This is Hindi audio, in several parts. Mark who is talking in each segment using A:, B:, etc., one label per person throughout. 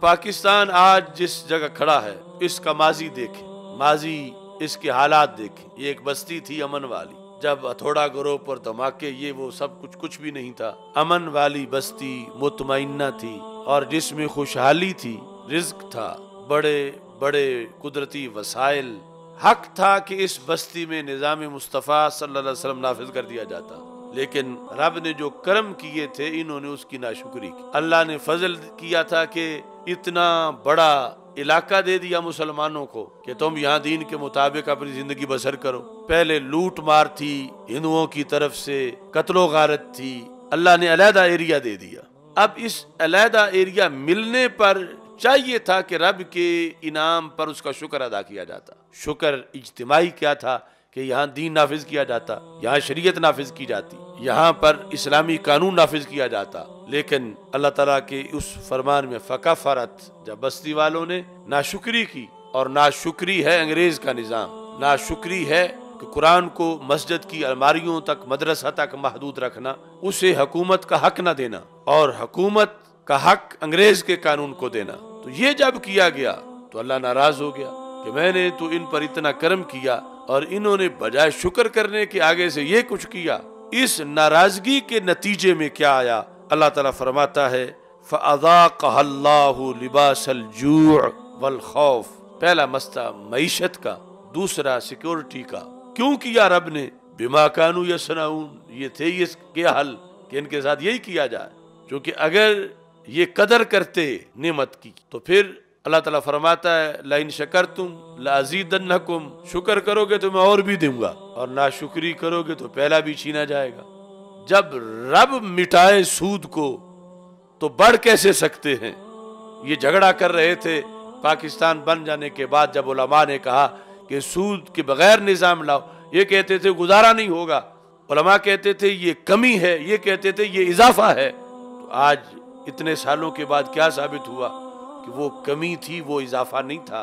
A: पाकिस्तान आज जिस जगह खड़ा है इसका माजी देखे माजी इसके हालात देखे ये एक बस्ती थी अमन वाली जब अथोड़ा ग्रोह पर धमाके ये वो सब कुछ कुछ भी नहीं था अमन वाली बस्ती मुतमना थी और जिसमें खुशहाली थी रिस्क था बड़े बड़े कुदरती वसाइल हक था कि इस बस्ती में निज़ाम मुस्तफ़ा सल्लल्लाहु अलैहि वसल्लम नाफिज कर दिया जाता लेकिन रब ने जो कर्म किए थे इन्होंने उसकी शुक्री की अल्लाह ने फजल किया था कि इतना बड़ा इलाका दे दिया मुसलमानों को कि तुम यहाँ दीन के मुताबिक अपनी जिंदगी बसर करो पहले लूट मार थी हिंदुओं की तरफ से कत्लो गारत थी अल्लाह ने अलहदा एरिया दे दिया अब इस अलहदा एरिया मिलने पर चाहिए था कि रब के इनाम पर उसका शुक्र अदा किया जाता शुक्र इज्तमाही क्या था कि यहाँ दीन नाफिज किया जाता यहाँ शरीयत नाफिज की जाती यहाँ पर इस्लामी कानून नाफिज किया जाता लेकिन अल्लाह तला के उस फरमान में फ़का फरत जब बस्ती वालों ने नाशुक्री की और नाशुक्री है अंग्रेज का निज़ाम नाशुक्री है कि कुरान को मस्जिद की अलमारियों तक मदरसा तक महदूद रखना उसे हकूमत का हक न देना और हकूमत का हक अंग्रेज के कानून को देना तो ये जब किया गया तो अल्लाह नाराज हो गया कि मैंने तो इन पर इतना कर्म किया और इन्होंने बजाय शुक्र करने के आगे से ये कुछ किया इस नाराजगी के नतीजे में क्या आया अल्लाह ताला फरमाता है पहला मस्ता मीशत का दूसरा सिक्योरिटी का क्यों किया रब ने बिमा कानू या सनाउन ये थे ये हल कि इनके साथ यही किया जाए क्योंकि अगर ये कदर करते नेमत की तो फिर अल्लाह ताला फरमाता है लाइन शकर तुम हकुम शुक्र करोगे तो मैं और भी दूंगा और ना शुक्री करोगे तो पहला भी छीना जाएगा जब रब मिटाए सूद को तो बढ़ कैसे सकते हैं ये झगड़ा कर रहे थे पाकिस्तान बन जाने के बाद जब उलमा ने कहा कि सूद के बगैर निज़ाम लाओ ये कहते थे गुजारा नहीं होगा उलमा कहते थे ये कमी है ये कहते थे ये इजाफा है तो आज इतने सालों के बाद क्या साबित हुआ कि वो कमी थी वो इजाफा नहीं था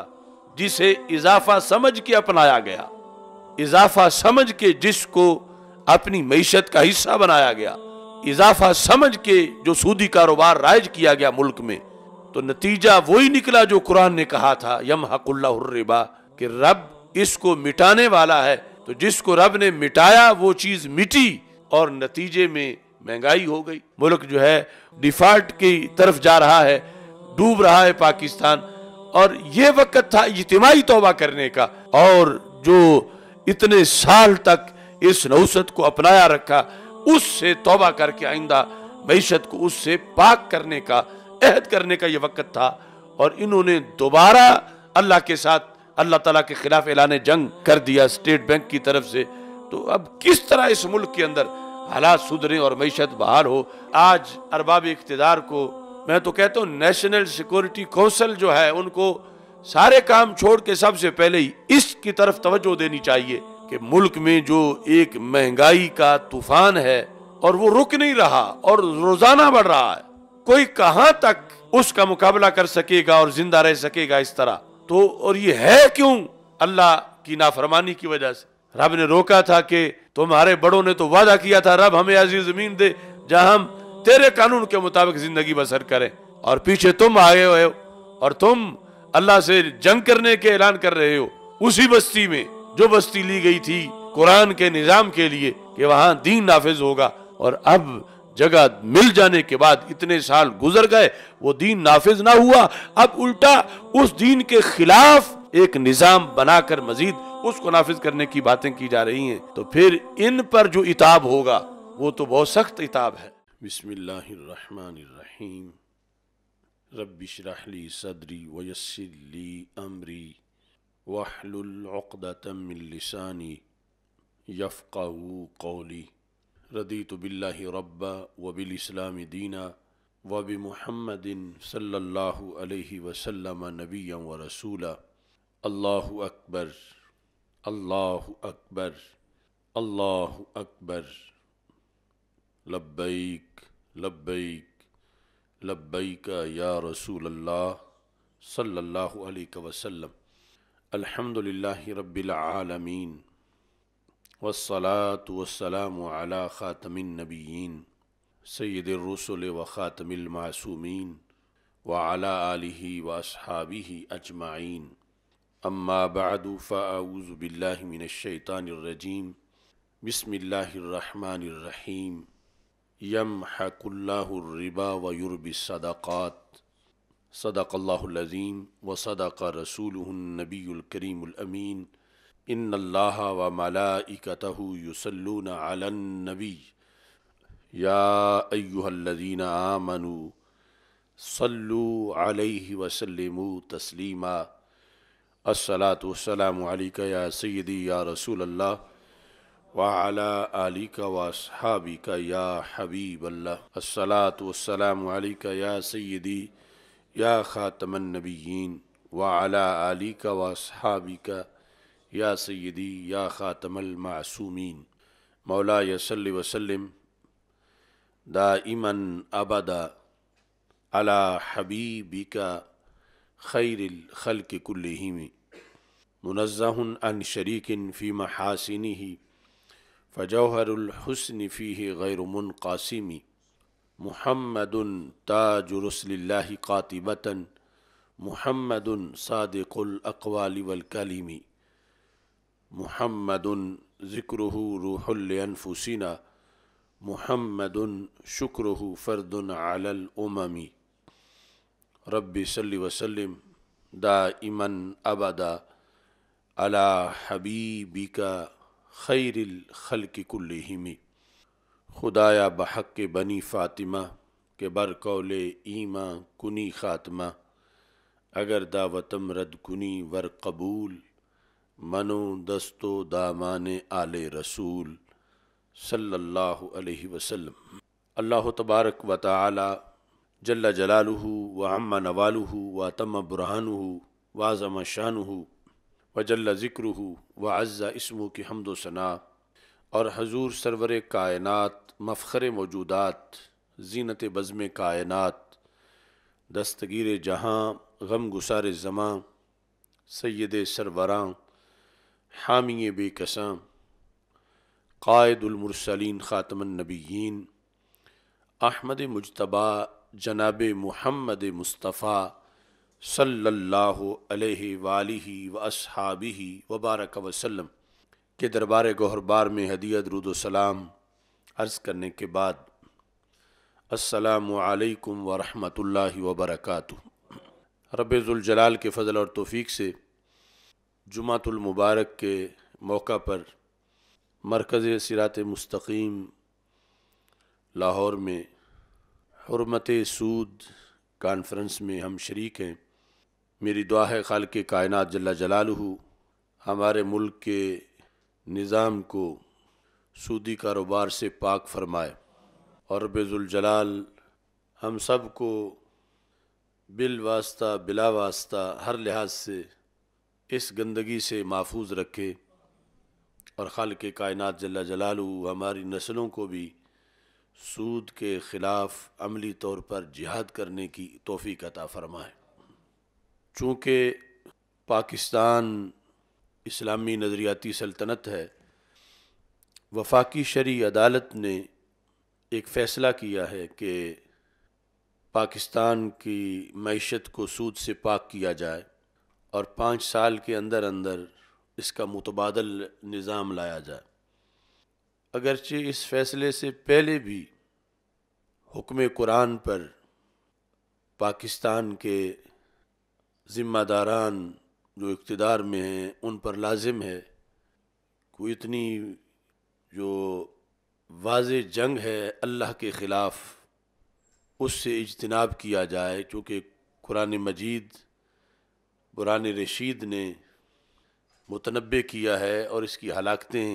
A: जिसे इजाफा समझ के अपनाया गया इजाफा समझ के जिसको अपनी मीशत का हिस्सा बनाया गया इजाफा समझ के जो सूदी कारोबार राइज किया गया मुल्क में तो नतीजा वही निकला जो कुरान ने कहा था यम हकुल्लाबा कि रब इसको मिटाने वाला है तो जिसको रब ने मिटाया वो चीज मिटी और नतीजे में महंगाई हो गई मुल्क जो है डिफॉल्ट की तरफ जा रहा है डूब रहा है पाकिस्तान और ये वक्त था इज्तमाही तोबा करने का और जो इतने साल तक इस नौसत को अपनाया रखा उससे तोबा करके आइंदा मीशत को उससे पाक करने का अहद करने का ये वक्त था और इन्होंने दोबारा अल्लाह के साथ अल्लाह तला के खिलाफ ऐलान जंग कर दिया स्टेट बैंक की तरफ से तो अब किस तरह इस मुल्क के अंदर हालात सुधरें और मीशत बहाल हो आज अरबाब इकतदार को मैं तो कहता हूँ नेशनल सिक्योरिटी कौंसिल जो है उनको सारे काम छोड़ के सबसे पहले ही इसकी तरफ तवज्जो देनी चाहिए कि मुल्क में जो एक महंगाई का तूफान है और वो रुक नहीं रहा और रोजाना बढ़ रहा है कोई कहां तक उसका मुकाबला कर सकेगा और जिंदा रह सकेगा इस तरह तो और ये है क्यों अल्लाह की नाफरमानी की वजह से रब ने रोका था कि तुम्हारे बड़ों ने तो वादा किया था रब हमें ऐसी जमीन दे जहां हम तेरे कानून के मुताबिक जिंदगी बसर करें और पीछे तुम आए हुए हो और तुम अल्लाह से जंग करने के ऐलान कर रहे हो उसी बस्ती में जो बस्ती ली गई थी कुरान के निजाम के लिए कि वहां दीन नाफिज होगा और अब जगह मिल जाने के बाद इतने साल गुजर गए वो दीन नाफिज ना हुआ अब उल्टा उस दीन के खिलाफ एक निजाम बनाकर मजीद उसको नाफिज करने की बातें की जा रही हैं तो फिर इन पर जो इताब होगा वो तो बहुत सख्त इताब है बसमीम रबशरहली सदरी वयसली अमरी वाहलतमिलसानी यफ़ा कौली रदी तो बिल्ला रब्बा वबिलस्लाम दीना वब महमदिन सल्ला वसलम नबी व रसूला अल्लाह अकबर अल्लाह अकबर अल्लाह अकबर लब्बैक लब्बैक लब्बैक या रसूल अल्लाह सल्लल्लाहु अलैहि वसल्लम अल्हम्दुलिल्लाहि रब्बिल आलमीन वस्सलातु वस्सलामु अला खातमिन नबिय्यीन सय्यिदिर रसूल व खातमिल मासूमीन व अला आलिहि व अस्हाबिहि अजमाइन अम्मा बाद फ़ाऊज़ु बिल्लाहि मिनश शैतानिर रजीम बिस्मिल्लाहिर रहमानिर रहीम यम हकुल्लाबा वयुर्बिसदाक़ात सदाक़ल्लाज़ीम व सदाक़ रसूलनबीकरीमीन इन अल्लाह व मलाइकतह युसल्लून अलनबी या अयुहल्लज़ीन आमनु सल्लु अलैहि वसल्लमु तस्लीमा अस्सलातु वसलामु अलैका या सय्यदी या रसूल्ला वाला अली का वासहाबी का या हबीब अल्लाहलात वसलाम का या सैदी या ख़ातमनबीन वाला अली का वासहाबी का या सैदी या ख़ातमलमासूमीन मौला यसल वसलम दाइमन अबदा अला हबीबी का खैर खल के कुल्लहिमी मुनज़न अन शरीकिन फ़ी महासिनी فجوهر الحسن فيه غير منقاسم محمد تاج رسل الله قاطبة محمد صادق الأقوال والكلم محمد ذكره روح لأنفسنا محمد شكره فرد على الأمم رب صلي وسلم دائما أبدا على حبيبك खैरिल खल की कुल्लहिमी खुदाया बहक के बनी फ़ातिमा के बरकौल ईमा कुनी ख़ात्मा अगर दावतम रद कुनी वर कबूल मनो दस्तो दामान आल रसूल सल्लल्लाहु अलैहि वसल्लम अल्लाह तबारक व ताली जल्ला जलालहू व अम्मा नवालहू व तम बुरहानहू वाज़म शानहू वजल ज़िक्र व अज़ा इसमू की हमदो सना और हजूर सरवर कायनत मफ़र मौजूदात जीनत बज़म कायनत दस्तगीर जहाँ गम गुसार ज़मां सैद सरवरा हामी बेकसां कायदुलमरसलिन ख़ातमनबीन अहमद मुशतबा जनाब महमद मुस्तफ़ा सल्लल्लाहु अलैहि वालिहि व व बारक वसल्लम के दरबार गहरबार में हदिया दरुदोसलाम अर्ज़ करने के बाद असलकम वरहमल वबरक रबाल के फ़ल और तौफीक से मुबारक के मौका पर मरकज़ सिरात मुस्तकीम लाहौर में हरमत सूद कॉन्फ्रेंस में हम शरीक हैं मेरी दुआ है खाल के कायनत जला जलालहू हमारे मुल्क के निज़ाम को सूदी कारोबार से पाक फरमाए और जलाल हम सब को बिल वास्ता बिला वास्ता हर लिहाज से इस गंदगी से महफूज रखे और खाल के कायनत जला जलालू हमारी नस्लों को भी सूद के ख़िलाफ़ अमली तौर पर जिहाद करने की तोहफ़ी कता फ़रमाएँ चूँकि पाकिस्तान इस्लामी नज़रियाती सल्तनत है वफाकी शरी अदालत ने एक फ़ैसला किया है कि पाकिस्तान की मीशत को सूद से पाक किया जाए और पाँच साल के अंदर अंदर इसका मुतबादल निज़ाम लाया जाए अगरचे इस फ़ैसले से पहले भी हुक्म कुरान पर पाकिस्तान के ज़िम्मेदारान जो इकतदार में हैं उन पर लाजिम है कोई इतनी जो वाज जंग है अल्लाह के ख़िलाफ़ उससे इजतनाब किया जाए चूँकि कुरान मजीद बुरान रशीद ने मुतनबे किया है और इसकी हलाकतें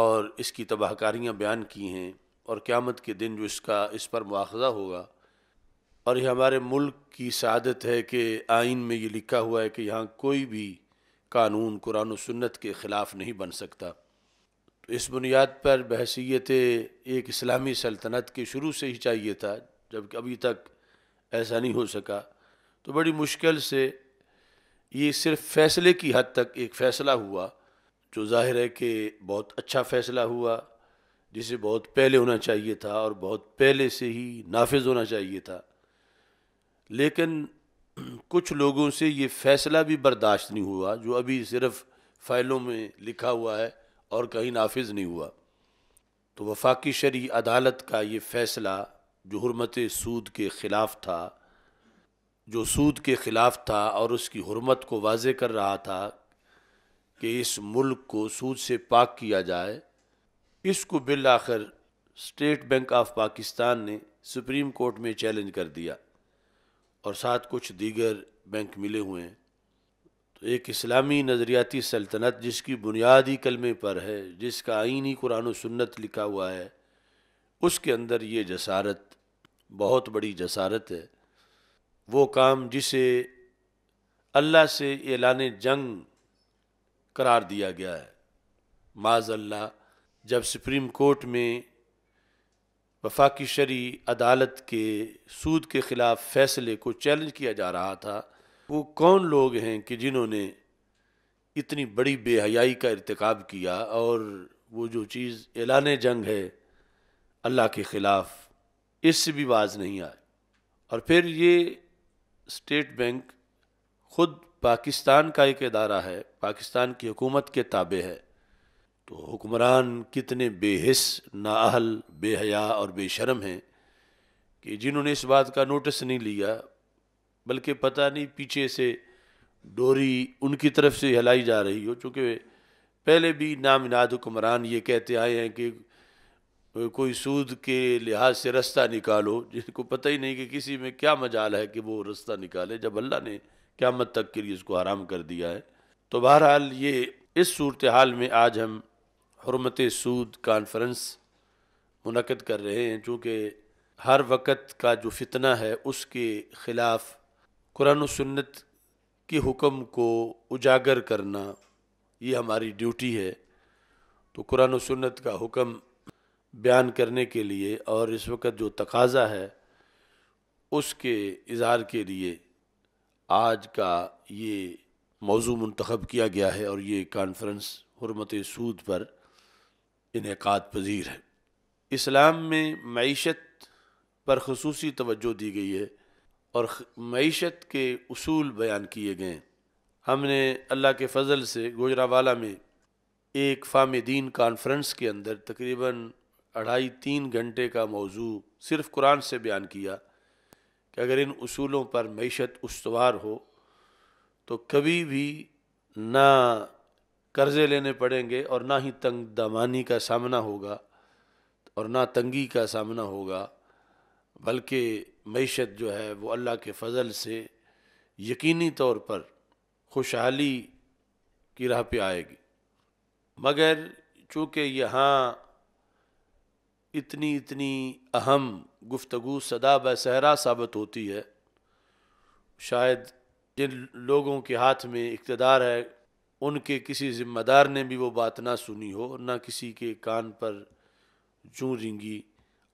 A: और इसकी तबाहकारियाँ बयान की हैं और क़्यामत के दिन जो इसका इस पर मुआवजा होगा और ये हमारे मुल्क की शादत है कि आइन में ये लिखा हुआ है कि यहाँ कोई भी कानून कुरान सुन्नत के ख़िलाफ़ नहीं बन सकता तो इस बुनियाद पर बहसीत एक इस्लामी सल्तनत के शुरू से ही चाहिए था जबकि अभी तक ऐसा नहीं हो सका तो बड़ी मुश्किल से ये सिर्फ फ़ैसले की हद तक एक फ़ैसला हुआ जो जाहिर है कि बहुत अच्छा फ़ैसला हुआ जिसे बहुत पहले होना चाहिए था और बहुत पहले से ही नाफिज होना चाहिए था लेकिन कुछ लोगों से ये फैसला भी बर्दाश्त नहीं हुआ जो अभी सिर्फ फाइलों में लिखा हुआ है और कहीं नाफिज नहीं हुआ तो वफाकी शरी अदालत का ये फ़ैसला जो हरमत सूद के ख़िलाफ़ था जो सूद के ख़िलाफ़ था और उसकी हरमत को वाज कर रहा था कि इस मुल्क को सूद से पाक किया जाए इसको बिल आखिर स्टेट बैंक ऑफ पाकिस्तान ने सुप्रीम कोर्ट में चैलेंज कर दिया और साथ कुछ दीगर बैंक मिले हुए हैं तो एक इस्लामी नज़रियाती सल्तनत जिसकी बुनियादी कलमे पर है जिसका आइनी कुरान सुन्नत लिखा हुआ है उसके अंदर ये जसारत बहुत बड़ी जसारत है वो काम जिसे अल्लाह से एलान जंग करार दिया गया है माज अल्लाह जब सुप्रीम कोर्ट में वफाकी शरी अदालत के सूद के ख़िलाफ़ फैसले को चैलेंज किया जा रहा था वो कौन लोग हैं कि जिन्होंने इतनी बड़ी बेहयाई का इरतकब किया और वो जो चीज़ एलान जंग है अल्लाह के ख़िलाफ़ इससे भी बाज नहीं आए और फिर ये स्टेट बैंक ख़ुद पाकिस्तान का एक अदारा है पाकिस्तान की हुकूमत के ताबे है तो हुक्मरान कितने बेहस नाअहल बेहया और बेशरम हैं कि जिन्होंने इस बात का नोटिस नहीं लिया बल्कि पता नहीं पीछे से डोरी उनकी तरफ से हिलाई जा रही हो चूँकि पहले भी नामिनाद हुक्मरान ये कहते आए हैं कि कोई सूद के लिहाज से रास्ता निकालो जिनको पता ही नहीं कि किसी में क्या मजाल है कि वो रास्ता निकाले जब अल्लाह ने क्या मत तक के लिए इसको हराम कर दिया है तो बहरहाल ये इस सूरत हाल में आज हम हरमत सूद कॉन्फ्रेंस मनकद कर रहे हैं चूँकि हर वक़्त का जो फितना है उसके ख़िलाफ़ कुरान सन्नत के हुक्म को उजागर करना ये हमारी ड्यूटी है तो कुरान सन्नत का हुक्म बयान करने के लिए और इस वक्त जो तकाजा है उसके इजहार के लिए आज का ये मौजू मंतखब किया गया है और ये कॉन्फ्रेंस हरमत सूद पर इनका पजीर है इस्लाम में मीशत पर खसूस तवज्जो दी गई है और मीशत के असूल बयान किए गए हैं हमने अल्लाह के फजल से गुजरावाला में एक फाम दीन कॉन्फ्रेंस के अंदर तकरीबन अढ़ाई तीन घंटे का मौजू सिर्फ कुरान से बयान किया कि अगर इन असूलों पर मीशत उसवार हो तो कभी भी ना कर्जे लेने पड़ेंगे और ना ही तंग दामानी का सामना होगा और ना तंगी का सामना होगा बल्कि मीशत जो है वो अल्लाह के फ़ल से यकीनी तौर पर खुशहाली की राह पे आएगी मगर चूँकि यहाँ इतनी इतनी अहम गुफ्तगु सदा बसहरा साबित होती है शायद जिन लोगों के हाथ में इकतदार है उनके किसी ज़िम्मेदार ने भी वो बात ना सुनी हो ना किसी के कान पर चूँ रिंगी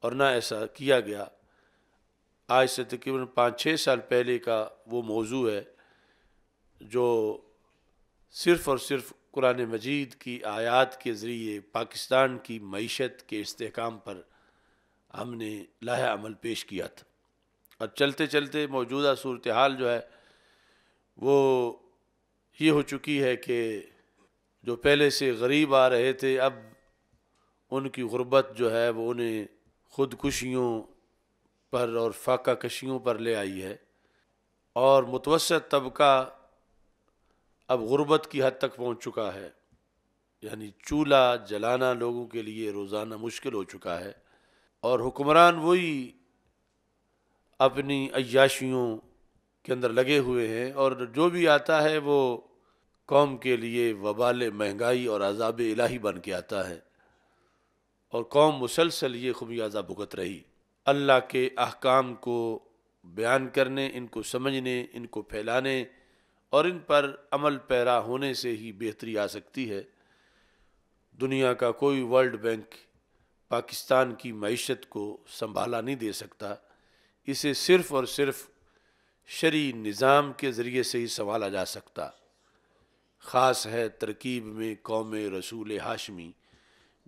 A: और ना ऐसा किया गया आज से तकरीबन पाँच छः साल पहले का वो मौजू है जो सिर्फ़ और सिर्फ कुरान मजीद की आयात के ज़रिए पाकिस्तान की मीशत के इसकाम पर हमने लाह अमल पेश किया था और चलते चलते मौजूदा सूरत हाल जो है वो ये हो चुकी है कि जो पहले से गरीब आ रहे थे अब उनकी गुरबत जो है वो उन्हें खुदकुशियों पर और फाका कशियों पर ले आई है और मुतवसत तबका अब गुरबत की हद तक पहुंच चुका है यानी चूल्हा जलाना लोगों के लिए रोज़ाना मुश्किल हो चुका है और हुक्मरान वही अपनी अयाशियों के अंदर लगे हुए हैं और जो भी आता है वो कौम के लिए वबाल महंगाई और अजाब इलाही बन के आता है और कौम मुसलसल ये अज़ा भुगत रही अल्लाह के अहकाम को बयान करने इनको समझने इनको फैलाने और इन पर अमल पैरा होने से ही बेहतरी आ सकती है दुनिया का कोई वर्ल्ड बैंक पाकिस्तान की मीशत को संभाला नहीं दे सकता इसे सिर्फ़ और सिर्फ़ शरी निज़ाम के ज़रिए से ही संवाला जा सकता ख़ास है तरकीब में कौम रसूल हाशमी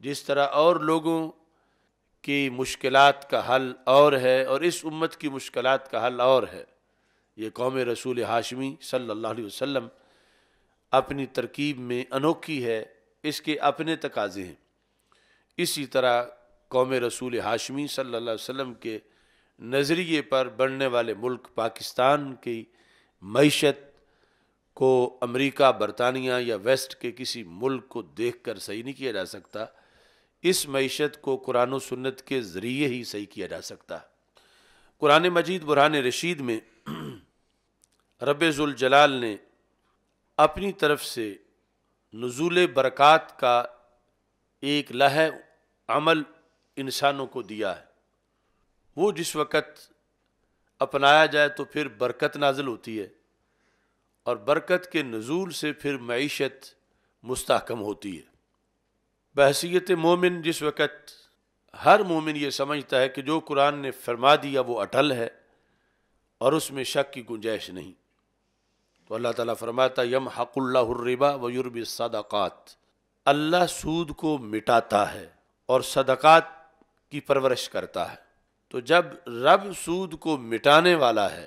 A: जिस तरह और लोगों की मुश्किल का हल और है और इस उम्मत की मुश्किल का हल और है ये कौम रसूल हाशमी सल्ला वसम अपनी तरकीब में अनोखी है इसके अपने तकाजे हैं इसी तरह कौम रसूल हाशमी सल्ला वसम के नज़रिए पर बढ़ने वाले मुल्क पाकिस्तान की मीशत को अमेरिका बरतानिया या वेस्ट के किसी मुल्क को देख कर सही नहीं किया जा सकता इस मीशत को कुरान सुन्नत के ज़रिए ही सही किया जा सकता कुरान मजीद बुरहान रशीद में जलाल ने अपनी तरफ से नजूल बरक़ात का एक लह अमल इंसानों को दिया है वो जिस वक़्त अपनाया जाए तो फिर बरकत नाजिल होती है और बरकत के नज़ूल से फिर मीशत मुस्तकम होती है बहसीत मोमिन जिस वक़्त हर मोमिन ये समझता है कि जो कुरान ने फरमा दिया वो अटल है और उसमें शक की गुंजाइश नहीं तो अल्लाह ताला फरमाता यम हक़ुल्लाबा वयुर्ब सदक़ात अल्लाह सूद को मिटाता है और सदाक़ात की परवरिश करता है तो जब रब सूद को मिटाने वाला है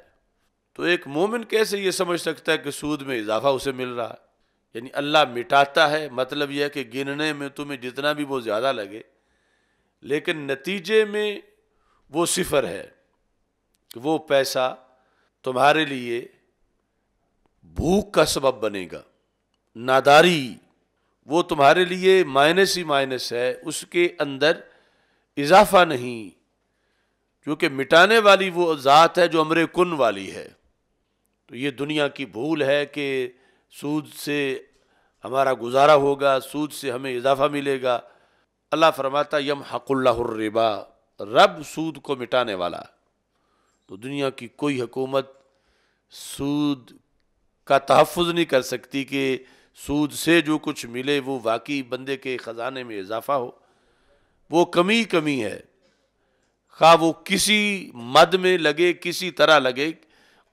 A: तो एक मोमिन कैसे ये समझ सकता है कि सूद में इजाफा उसे मिल रहा है यानी अल्लाह मिटाता है मतलब यह है कि गिनने में तुम्हें जितना भी वो ज़्यादा लगे लेकिन नतीजे में वो सिफर है कि वो पैसा तुम्हारे लिए भूख का सबब बनेगा नादारी वो तुम्हारे लिए माइनस ही माइनस है उसके अंदर इजाफा नहीं क्योंकि मिटाने वाली वो ज़ात है जो अमर कन वाली है तो ये दुनिया की भूल है कि सूद से हमारा गुजारा होगा सूद से हमें इजाफा मिलेगा अल्लाह फरमाता यम हकुल्लाबा रब सूद को मिटाने वाला तो दुनिया की कोई हकूमत सूद का तहफ़ नहीं कर सकती कि सूद से जो कुछ मिले वो वाकई बंदे के ख़जाने में इजाफा हो वो कमी कमी है खा वो किसी मद में लगे किसी तरह लगे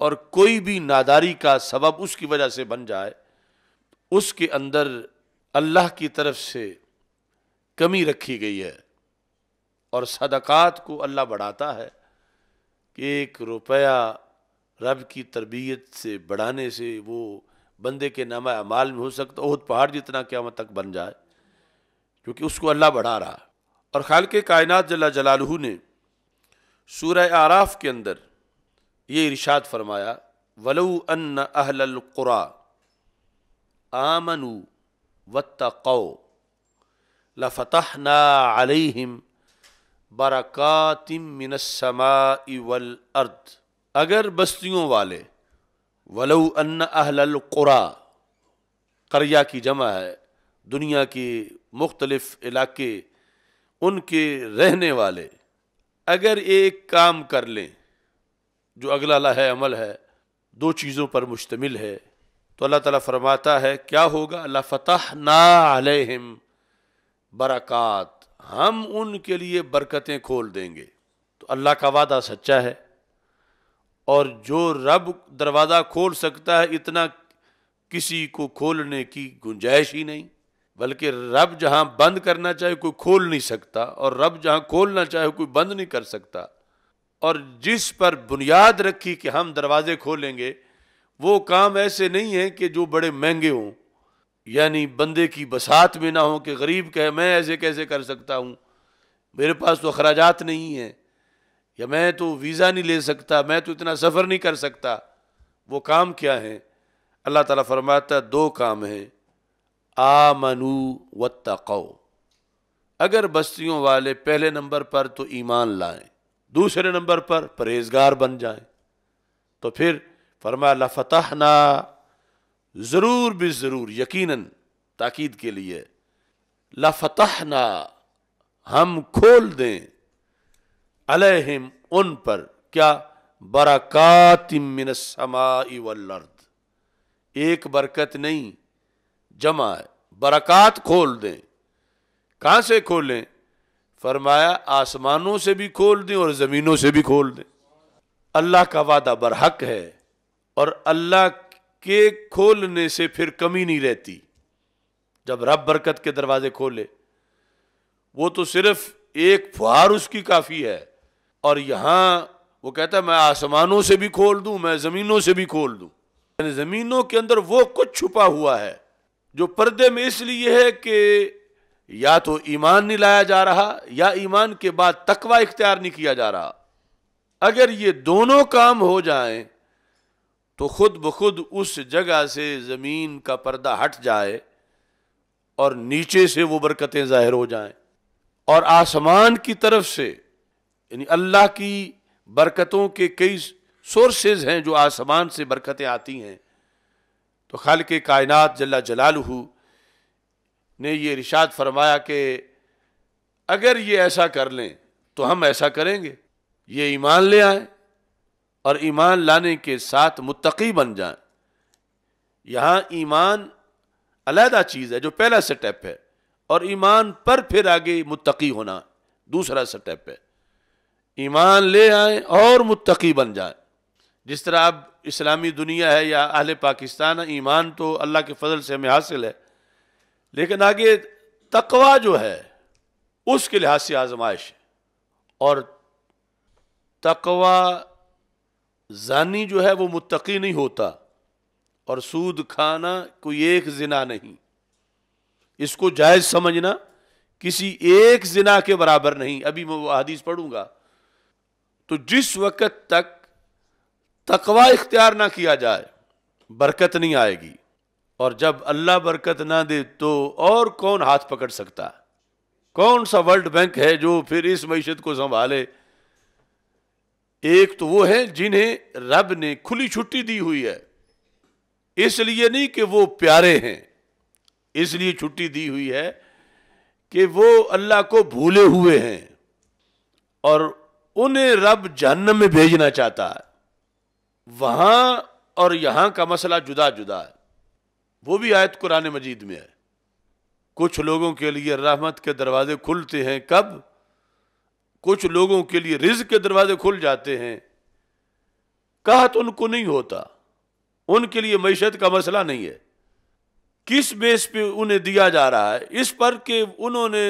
A: और कोई भी नादारी का सबब उसकी वजह से बन जाए उसके अंदर अल्लाह की तरफ से कमी रखी गई है और सदक़ात को अल्लाह बढ़ाता है कि एक रुपया रब की तरबियत से बढ़ाने से वो बंदे के नामा अमाल में हो सकता ओहद तो पहाड़ जितना क्या तक बन जाए क्योंकि उसको अल्लाह बढ़ा रहा और खाल के कायनात जला जलालहू ने सूर आराफ के अंदर ये इरशाद फरमाया वलऊ अन्न अहलकुरा आमनु वत्तौ लफतहना अलहिम बरक़ातिम मिनसमा इवल अर्द अगर बस्तियों वाले वलऊ अन्न अहलकुरा करिया की जमा है दुनिया के मुख्तलफ़ इलाके उनके रहने वाले अगर एक काम कर लें जो अगला ला है अमल है दो चीज़ों पर मुश्तमिल है तो अल्लाह ताला फरमाता है क्या होगा अल्लाह फ़तह ना बरक़ात हम उनके लिए बरकतें खोल देंगे तो अल्लाह का वादा सच्चा है और जो रब दरवाज़ा खोल सकता है इतना किसी को खोलने की गुंजाइश ही नहीं बल्कि रब जहाँ बंद करना चाहे कोई खोल नहीं सकता और रब जहाँ खोलना चाहे कोई बंद नहीं कर सकता और जिस पर बुनियाद रखी कि हम दरवाजे खोलेंगे वो काम ऐसे नहीं है कि जो बड़े महंगे हों यानी बंदे की बसात में ना हो कि गरीब कहे मैं ऐसे कैसे कर सकता हूँ मेरे पास तो अखराज नहीं हैं या मैं तो वीज़ा नहीं ले सकता मैं तो इतना सफ़र नहीं कर सकता वो काम क्या है अल्लाह ताला फरमाता दो काम हैं आमनु व तको अगर बस्तियों वाले पहले नंबर पर तो ईमान लाएं दूसरे नंबर पर परहेजगार बन जाएं तो फिर फरमा लफतहना ज़रूर भी ज़रूर यकीनन ताकीद के लिए लफतहना हम खोल दें अलहम उन पर क्या बरक़ात मिनसमा वर्द एक बरकत नहीं जमा है बरकत खोल दें कहाँ से खोलें फरमाया आसमानों से भी खोल दें और ज़मीनों से भी खोल दें अल्लाह का वादा बरहक है और अल्लाह के खोलने से फिर कमी नहीं रहती जब रब बरकत के दरवाजे खोले वो तो सिर्फ एक फुहार उसकी काफ़ी है और यहाँ वो कहता है मैं आसमानों से भी खोल दूँ मैं ज़मीनों से भी खोल दूँ ज़मीनों के अंदर वो कुछ छुपा हुआ है जो पर्दे में इसलिए है कि या तो ईमान नहीं लाया जा रहा या ईमान के बाद तकवा इख्तियार नहीं किया जा रहा अगर ये दोनों काम हो जाएं तो खुद ब खुद उस जगह से ज़मीन का पर्दा हट जाए और नीचे से वो बरकतें ज़ाहिर हो जाएं और आसमान की तरफ से यानी अल्लाह की बरकतों के कई सोर्सेज हैं जो आसमान से बरकतें आती हैं तो खाल के कायनत जल्ला जलालहू ने ये रिशात फरमाया कि अगर ये ऐसा कर लें तो हम ऐसा करेंगे ये ईमान ले आए और ईमान लाने के साथ मुतकी बन जाए यहाँ ईमान अलहदा चीज़ है जो पहला स्टेप है और ईमान पर फिर आगे मुतकी होना दूसरा स्टेप है ईमान ले आए और मुतकी बन जाए जिस तरह आप इस्लामी दुनिया है या अहल पाकिस्तान है ईमान तो अल्लाह के फजल से हमें हासिल है लेकिन आगे तकवा जो है उसके लिहाज से आजमाइश और तकवा जानी जो है वो मुतकी नहीं होता और सूद खाना कोई एक जिना नहीं इसको जायज़ समझना किसी एक जिना के बराबर नहीं अभी मैं वो हदीस पढ़ूंगा तो जिस वक़्त तक तकवा इख्तियार ना किया जाए बरकत नहीं आएगी और जब अल्लाह बरकत ना दे तो और कौन हाथ पकड़ सकता है कौन सा वर्ल्ड बैंक है जो फिर इस मीशत को संभाले एक तो वो है जिन्हें रब ने खुली छुट्टी दी हुई है इसलिए नहीं कि वो प्यारे हैं इसलिए छुट्टी दी हुई है कि वो अल्लाह को भूले हुए हैं और उन्हें रब जहन्नम में भेजना चाहता है वहां और यहां का मसला जुदा जुदा है वो भी आयत कुरान मजीद में है कुछ लोगों के लिए रहमत के दरवाजे खुलते हैं कब कुछ लोगों के लिए रिज के दरवाजे खुल जाते हैं कहा तो उनको नहीं होता उनके लिए मीशत का मसला नहीं है किस बेस पे उन्हें दिया जा रहा है इस पर कि उन्होंने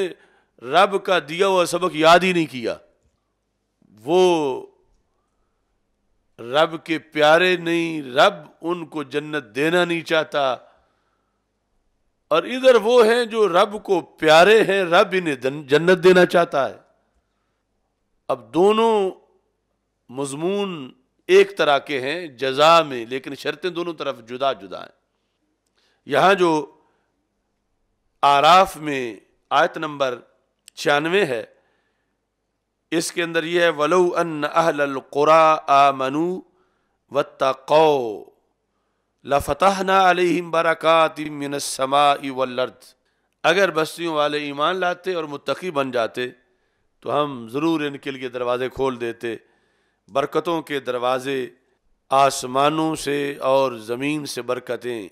A: रब का दिया हुआ सबक याद ही नहीं किया वो रब के प्यारे नहीं रब उनको जन्नत देना नहीं चाहता और इधर वो हैं जो रब को प्यारे हैं रब इन्हें जन्नत देना चाहता है अब दोनों मजमून एक तरह के हैं जजा में लेकिन शर्तें दोनों तरफ जुदा जुदा हैं यहाँ जो आराफ में आयत नंबर छियानवे है इसके अंदर यह है वलो अन अहलकुरा आमनु वत्तौ लफतहना अलहिम बरक़ात मिनसमा वर्द अगर बस्तियों वाले ईमान लाते और मुतकी बन जाते तो हम ज़रूर इनके लिए दरवाज़े खोल देते बरकतों के दरवाज़े आसमानों से और ज़मीन से बरकतें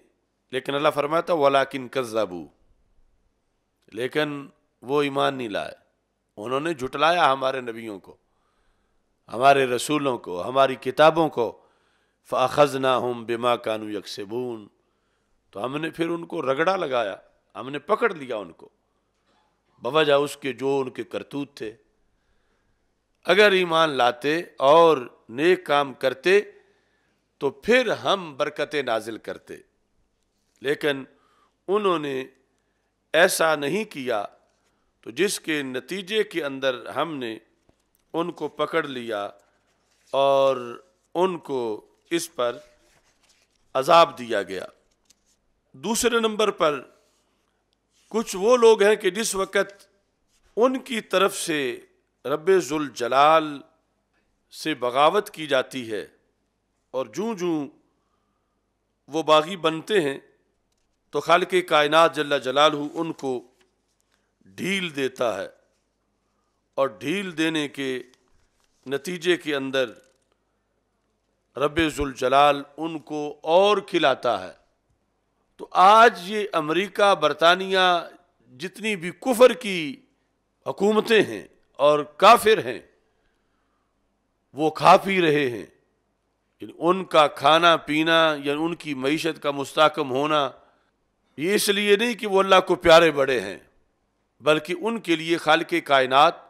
A: लेकिन अल्लाह फरमाता किन कज़ाबू लेकिन वो ईमान नहीं लाए उन्होंने जुटलाया हमारे नबियों को हमारे रसूलों को हमारी किताबों को फ़ाखज़ ना हम बेमा कानू यकसेबून तो हमने फिर उनको रगड़ा लगाया हमने पकड़ लिया उनको बवजह उसके जो उनके करतूत थे अगर ईमान लाते और नेक काम करते तो फिर हम बरकतें नाजिल करते लेकिन उन्होंने ऐसा नहीं किया तो जिसके नतीजे के अंदर हमने उनको पकड़ लिया और उनको इस पर अजाब दिया गया दूसरे नंबर पर कुछ वो लोग हैं कि जिस वक़्त उनकी तरफ से रब्ज़ुल जलाल से बगावत की जाती है और जूँ जूँ वो बागी बनते हैं तो खाल के जल्ला जलाल उनको ढील देता है और ढील देने के नतीजे के अंदर रबाल उनको और खिलाता है तो आज ये अमेरिका बरतानिया जितनी भी कुफर की हकूमतें हैं और काफिर हैं वो खा पी रहे हैं उनका खाना पीना या उनकी मीशत का मुस्तकम होना ये इसलिए नहीं कि वो अल्लाह को प्यारे बड़े हैं बल्कि उनके लिए खाल के कायनत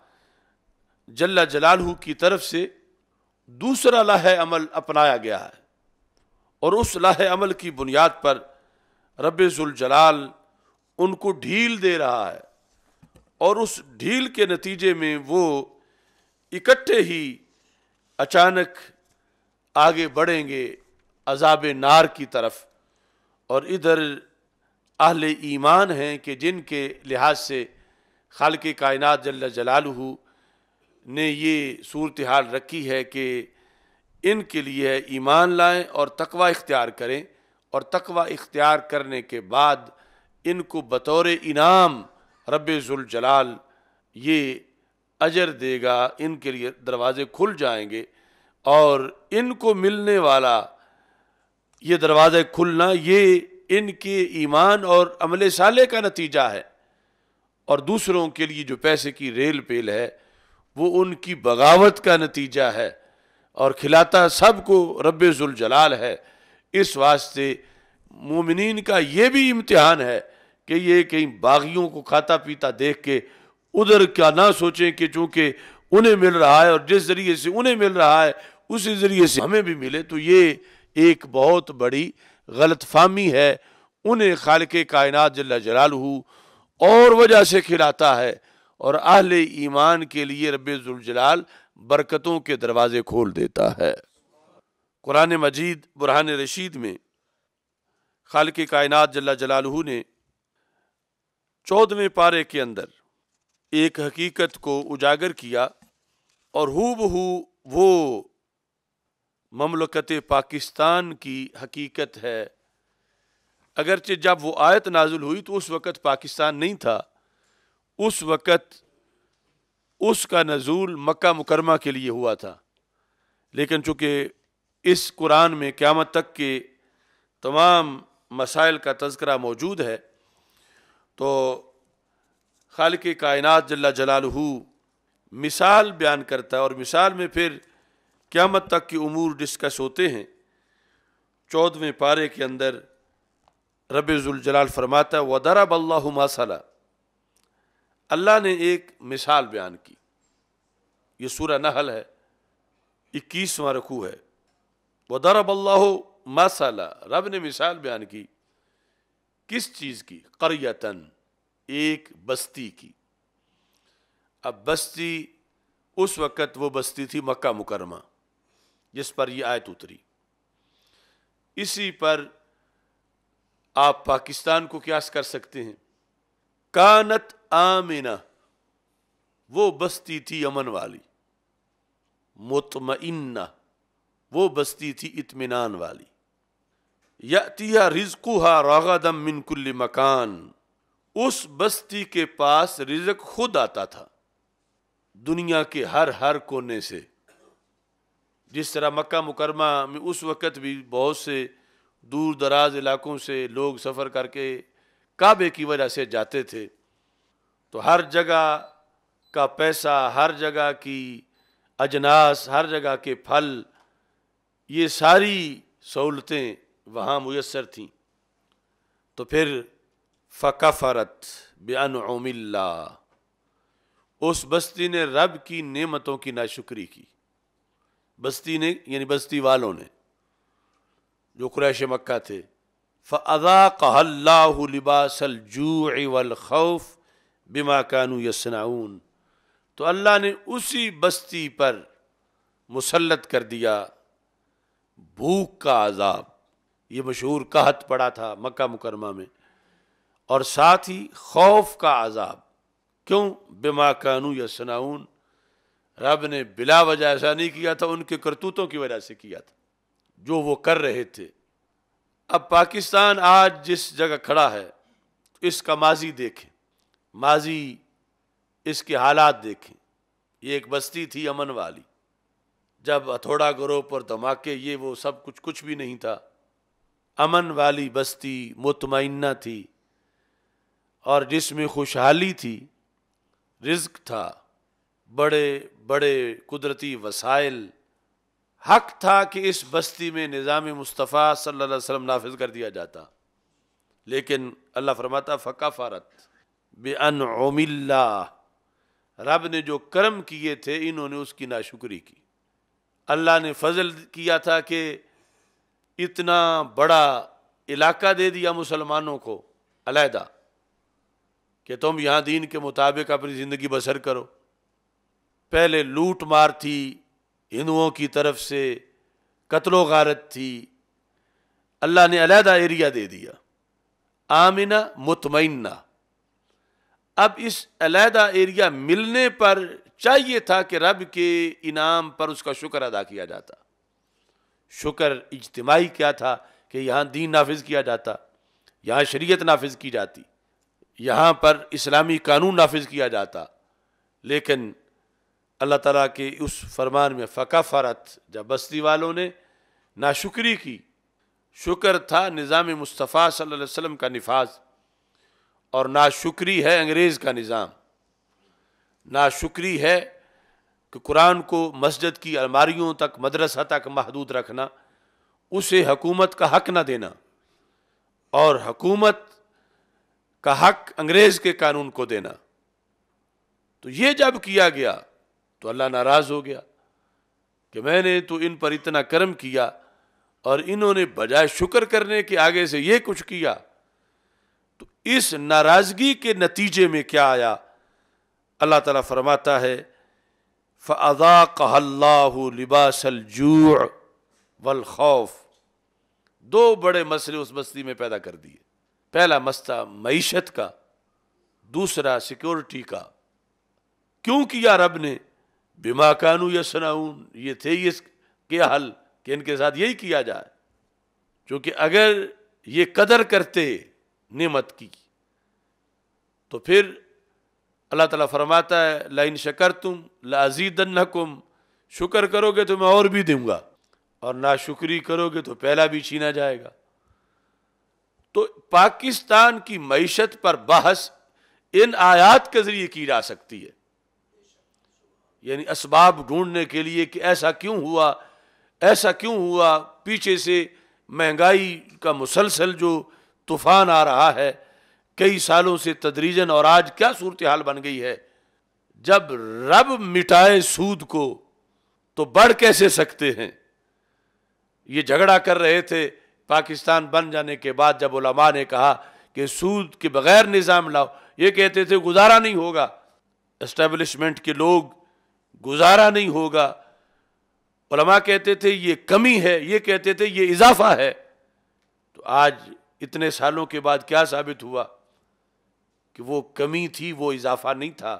A: जल्ला जलालहू की तरफ से दूसरा लाह अमल अपनाया गया है और उस लाह अमल की बुनियाद पर रबाल उनको ढील दे रहा है और उस ढील के नतीजे में वो इकट्ठे ही अचानक आगे बढ़ेंगे अजाब नार की तरफ और इधर अहल ईमान हैं कि जिनके लिहाज से खाल के कायनत जल्ला जलालहू ने ये सूरत हाल रखी है कि इनके लिए ईमान लाएँ और तकवा इख्तियार करें और तकवा इख्तियार करने के बाद इनको बतौर इनाम रबाल ये अजर देगा इनके लिए दरवाज़े खुल जाएंगे और इनको मिलने वाला ये दरवाज़े खुलना ये इनके ईमान और अमले साले का नतीजा है और दूसरों के लिए जो पैसे की रेल पेल है वो उनकी बगावत का नतीजा है और खिलाता सबको रब जलाल है इस वास्ते मोमिन का ये भी इम्तहान है कि ये कहीं बागियों को खाता पीता देख के उधर क्या ना सोचें कि चूँकि उन्हें मिल रहा है और जिस ज़रिए से उन्हें मिल रहा है उसी ज़रिए से हमें भी मिले तो ये एक बहुत बड़ी गलत फाहमी है उन्हें खाल के कायनत जल्ला जलालहू और वजह से खिलाता है और अहल ईमान के लिए रबाल बरकतों के दरवाजे खोल देता है कुरान मजीद बुरहान रशीद में खाल के कायनात जल्ला जलालहू ने चौदहवें पारे के अंदर एक हकीकत को उजागर किया और हु बहू वो ममलकत पाकिस्तान की हकीकत है अगरचे जब वो आयत नाजुल हुई तो उस वक़्त पाकिस्तान नहीं था उस वक़्त उसका नजूल मक्का मुकरमा के लिए हुआ था लेकिन चूँकि इस कुरान में क़्यामत तक के तमाम मसाइल का तस्करा मौजूद है तो खाल के कायनत जल्ला जलालहू मिसाल बयान करता है और मिसाल में फिर क़्यामत तक के अमूर डिस्कस होते हैं चौदहवें पारे के अंदर रबाल फरमाता है वदरब अल्लाह मसला अल्लाह ने एक मिसाल बयान की ये सूरा नहल है इक्कीसवां रखू है वदरब अल्लाह मसला रब ने मिसाल बयान की किस चीज़ की करियतन एक बस्ती की अब बस्ती उस वक़्त वो बस्ती थी मक्का मुकरमा जिस पर ये आयत उतरी इसी पर आप पाकिस्तान को क्यास कर सकते हैं कानत आमिना वो बस्ती थी अमन वाली मुतमइन्ना वो बस्ती थी इतमान वाली यतिया रिजकुहा रागदम मिनकुल्ल मकान उस बस्ती के पास रिजक खुद आता था दुनिया के हर हर कोने से जिस तरह मक्का मुकरमा में उस वक़्त भी बहुत से दूर दराज इलाकों से लोग सफ़र करके काबे की वजह से जाते थे तो हर जगह का पैसा हर जगह की अजनास हर जगह के फल ये सारी सहूलतें वहाँ मैसर थीं तो फिर फ़कफ़रत बेअनला उस बस्ती ने रब की नेमतों की नाशुक्री की बस्ती ने यानी बस्ती वालों ने जो क्रैश मक्का थे फ़ाज़ा कहल्लाबासल जू वल खौफ बिमा कानू यसनाऊन तो अल्लाह ने उसी बस्ती पर मुसलत कर दिया भूख का अजाब ये मशहूर कहत पड़ा था मक्का मुकरमा में और साथ ही खौफ का अजाब क्यों बिमा कानू यसनाऊन रब ने बिला वजह ऐसा नहीं किया था उनके करतूतों की वजह से किया था जो वो कर रहे थे अब पाकिस्तान आज जिस जगह खड़ा है इसका माजी देखें माजी इसके हालात देखें ये एक बस्ती थी अमन वाली जब अथोड़ा ग्रोह पर धमाके ये वो सब कुछ कुछ भी नहीं था अमन वाली बस्ती मुतमना थी और जिसमें खुशहाली थी रिज्क था बड़े बड़े कुदरती वसाइल हक था कि इस बस्ती में निज़ाम मुस्तफ़ा अलैहि वसम नाफिज कर दिया जाता लेकिन अल्लाह फरमाता फ़का फ़ारत बेअनला रब ने जो कर्म किए थे इन्होंने उसकी नाशुक्री की अल्लाह ने फजल किया था कि इतना बड़ा इलाका दे दिया मुसलमानों को अलहदा कि तुम यहाँ दीन के मुताबिक अपनी ज़िंदगी बसर करो पहले लूट मार थी हिंदुओं की तरफ से कत्लो गारत थी अल्लाह ने अलहदा एरिया दे दिया आमिना मुतमना अब इस अलहदा एरिया मिलने पर चाहिए था कि रब के इनाम पर उसका शुक्र अदा किया जाता शुक्र इज्तमाही क्या था कि यहाँ दीन नाफिज किया जाता यहाँ शरीयत नाफिज की जाती यहाँ पर इस्लामी कानून नाफिज किया जाता लेकिन अल्लाह ताला के उस फरमान में फ़का फ़रत जब बस्ती वालों ने नाशुक्री की शुक्र था निज़ाम मुस्तफ़ा सल्लल्लाहु अलैहि वसल्लम का निफाज और नाशुक्री है अंग्रेज़ का निज़ाम नाशुक्री है कि कुरान को मस्जिद की अलमारियों तक मदरसा तक महदूद रखना उसे हकूमत का हक ना देना और हकूमत का हक अंग्रेज़ के कानून को देना तो ये जब किया गया तो अल्लाह नाराज़ हो गया कि मैंने तो इन पर इतना कर्म किया और इन्होंने बजाय शुक्र करने के आगे से ये कुछ किया तो इस नाराज़गी के नतीजे में क्या आया अल्लाह ताला फरमाता है फ़ादा लिबासल जू वल खौफ दो बड़े मसले उस बस्ती में पैदा कर दिए पहला मसला मीशत का दूसरा सिक्योरिटी का क्यों किया रब ने बिमा कानू या यसनाऊन ये थे ये के हल कि इनके साथ यही किया जाए क्योंकि अगर ये कदर करते नेमत की तो फिर अल्लाह ताला फरमाता है इन शकर तुम ला लाजीदन्नकुम शुक्र करोगे तो मैं और भी दूंगा और ना शुक्री करोगे तो पहला भी छीना जाएगा तो पाकिस्तान की मीशत पर बहस इन आयात के ज़रिए की जा सकती है यानी इसबाब ढूंढने के लिए कि ऐसा क्यों हुआ ऐसा क्यों हुआ पीछे से महंगाई का मुसलसल जो तूफ़ान आ रहा है कई सालों से तदरीजन और आज क्या सूरत हाल बन गई है जब रब मिटाए सूद को तो बढ़ कैसे सकते हैं ये झगड़ा कर रहे थे पाकिस्तान बन जाने के बाद जब उलमा ने कहा कि सूद के बगैर निज़ाम लाओ ये कहते थे गुजारा नहीं होगा एस्टेब्लिशमेंट के लोग गुजारा नहीं होगा उलमा कहते थे ये कमी है ये कहते थे ये इजाफा है तो आज इतने सालों के बाद क्या साबित हुआ कि वो कमी थी वो इजाफा नहीं था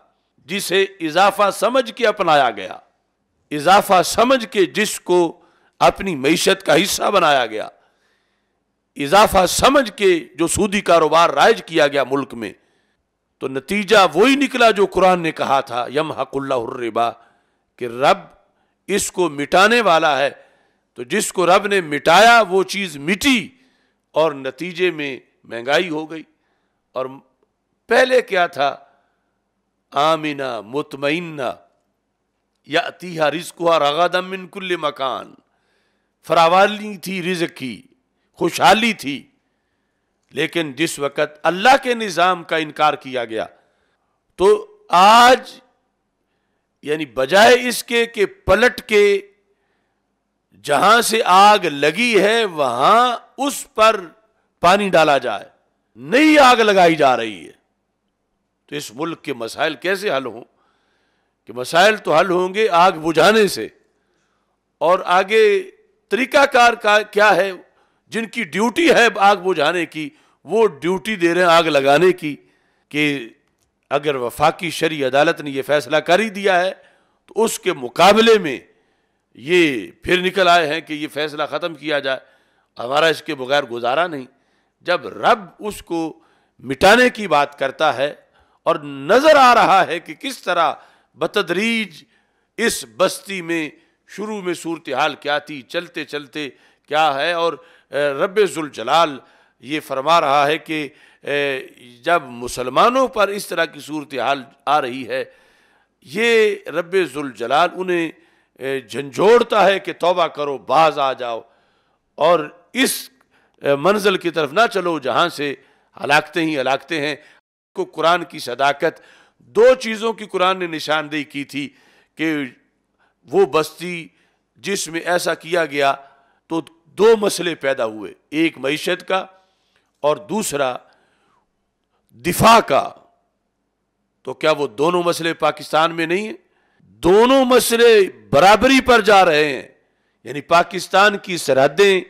A: जिसे इजाफा समझ के अपनाया गया इजाफा समझ के जिसको अपनी मीशत का हिस्सा बनाया गया इजाफा समझ के जो सूदी कारोबार राइज किया गया मुल्क में तो नतीजा वही निकला जो कुरान ने कहा था यम हकुल्ला कि रब इसको मिटाने वाला है तो जिसको रब ने मिटाया वो चीज़ मिटी और नतीजे में महंगाई हो गई और पहले क्या था आमिना मुतमना या हुआ रगा दमिन कुल्ल मकान फरावाली थी रिज की खुशहाली थी लेकिन जिस वक़्त अल्लाह के निज़ाम का इनकार किया गया तो आज यानी बजाय इसके के पलट के जहां से आग लगी है वहां उस पर पानी डाला जाए नई आग लगाई जा रही है तो इस मुल्क के मसाइल कैसे हल हों कि मसाइल तो हल होंगे आग बुझाने से और आगे तरीकाकार का क्या है जिनकी ड्यूटी है आग बुझाने की वो ड्यूटी दे रहे हैं आग लगाने की कि अगर वफाकी शरी अदालत ने यह फैसला कर ही दिया है तो उसके मुकाबले में ये फिर निकल आए हैं कि ये फैसला ख़त्म किया जाए हमारा इसके बगैर गुजारा नहीं जब रब उसको मिटाने की बात करता है और नज़र आ रहा है कि किस तरह बतदरीज इस बस्ती में शुरू में सूरत हाल क्या थी चलते चलते क्या है और रब जुलजलाल ये फरमा रहा है कि जब मुसलमानों पर इस तरह की सूरत हाल आ रही है ये रबाल जलाल उन्हें झंझोड़ता है कि तोबा करो बाज आ जाओ और इस मंजिल की तरफ ना चलो जहाँ से हलाकते ही हलाकते हैं को कुरान की सदाकत दो चीज़ों की कुरान ने निशानदेही की थी कि वो बस्ती जिसमें ऐसा किया गया तो दो मसले पैदा हुए एक मीशत का और दूसरा दिफा का तो क्या वो दोनों मसले पाकिस्तान में नहीं है दोनों मसले बराबरी पर जा रहे हैं यानी पाकिस्तान की सरहदें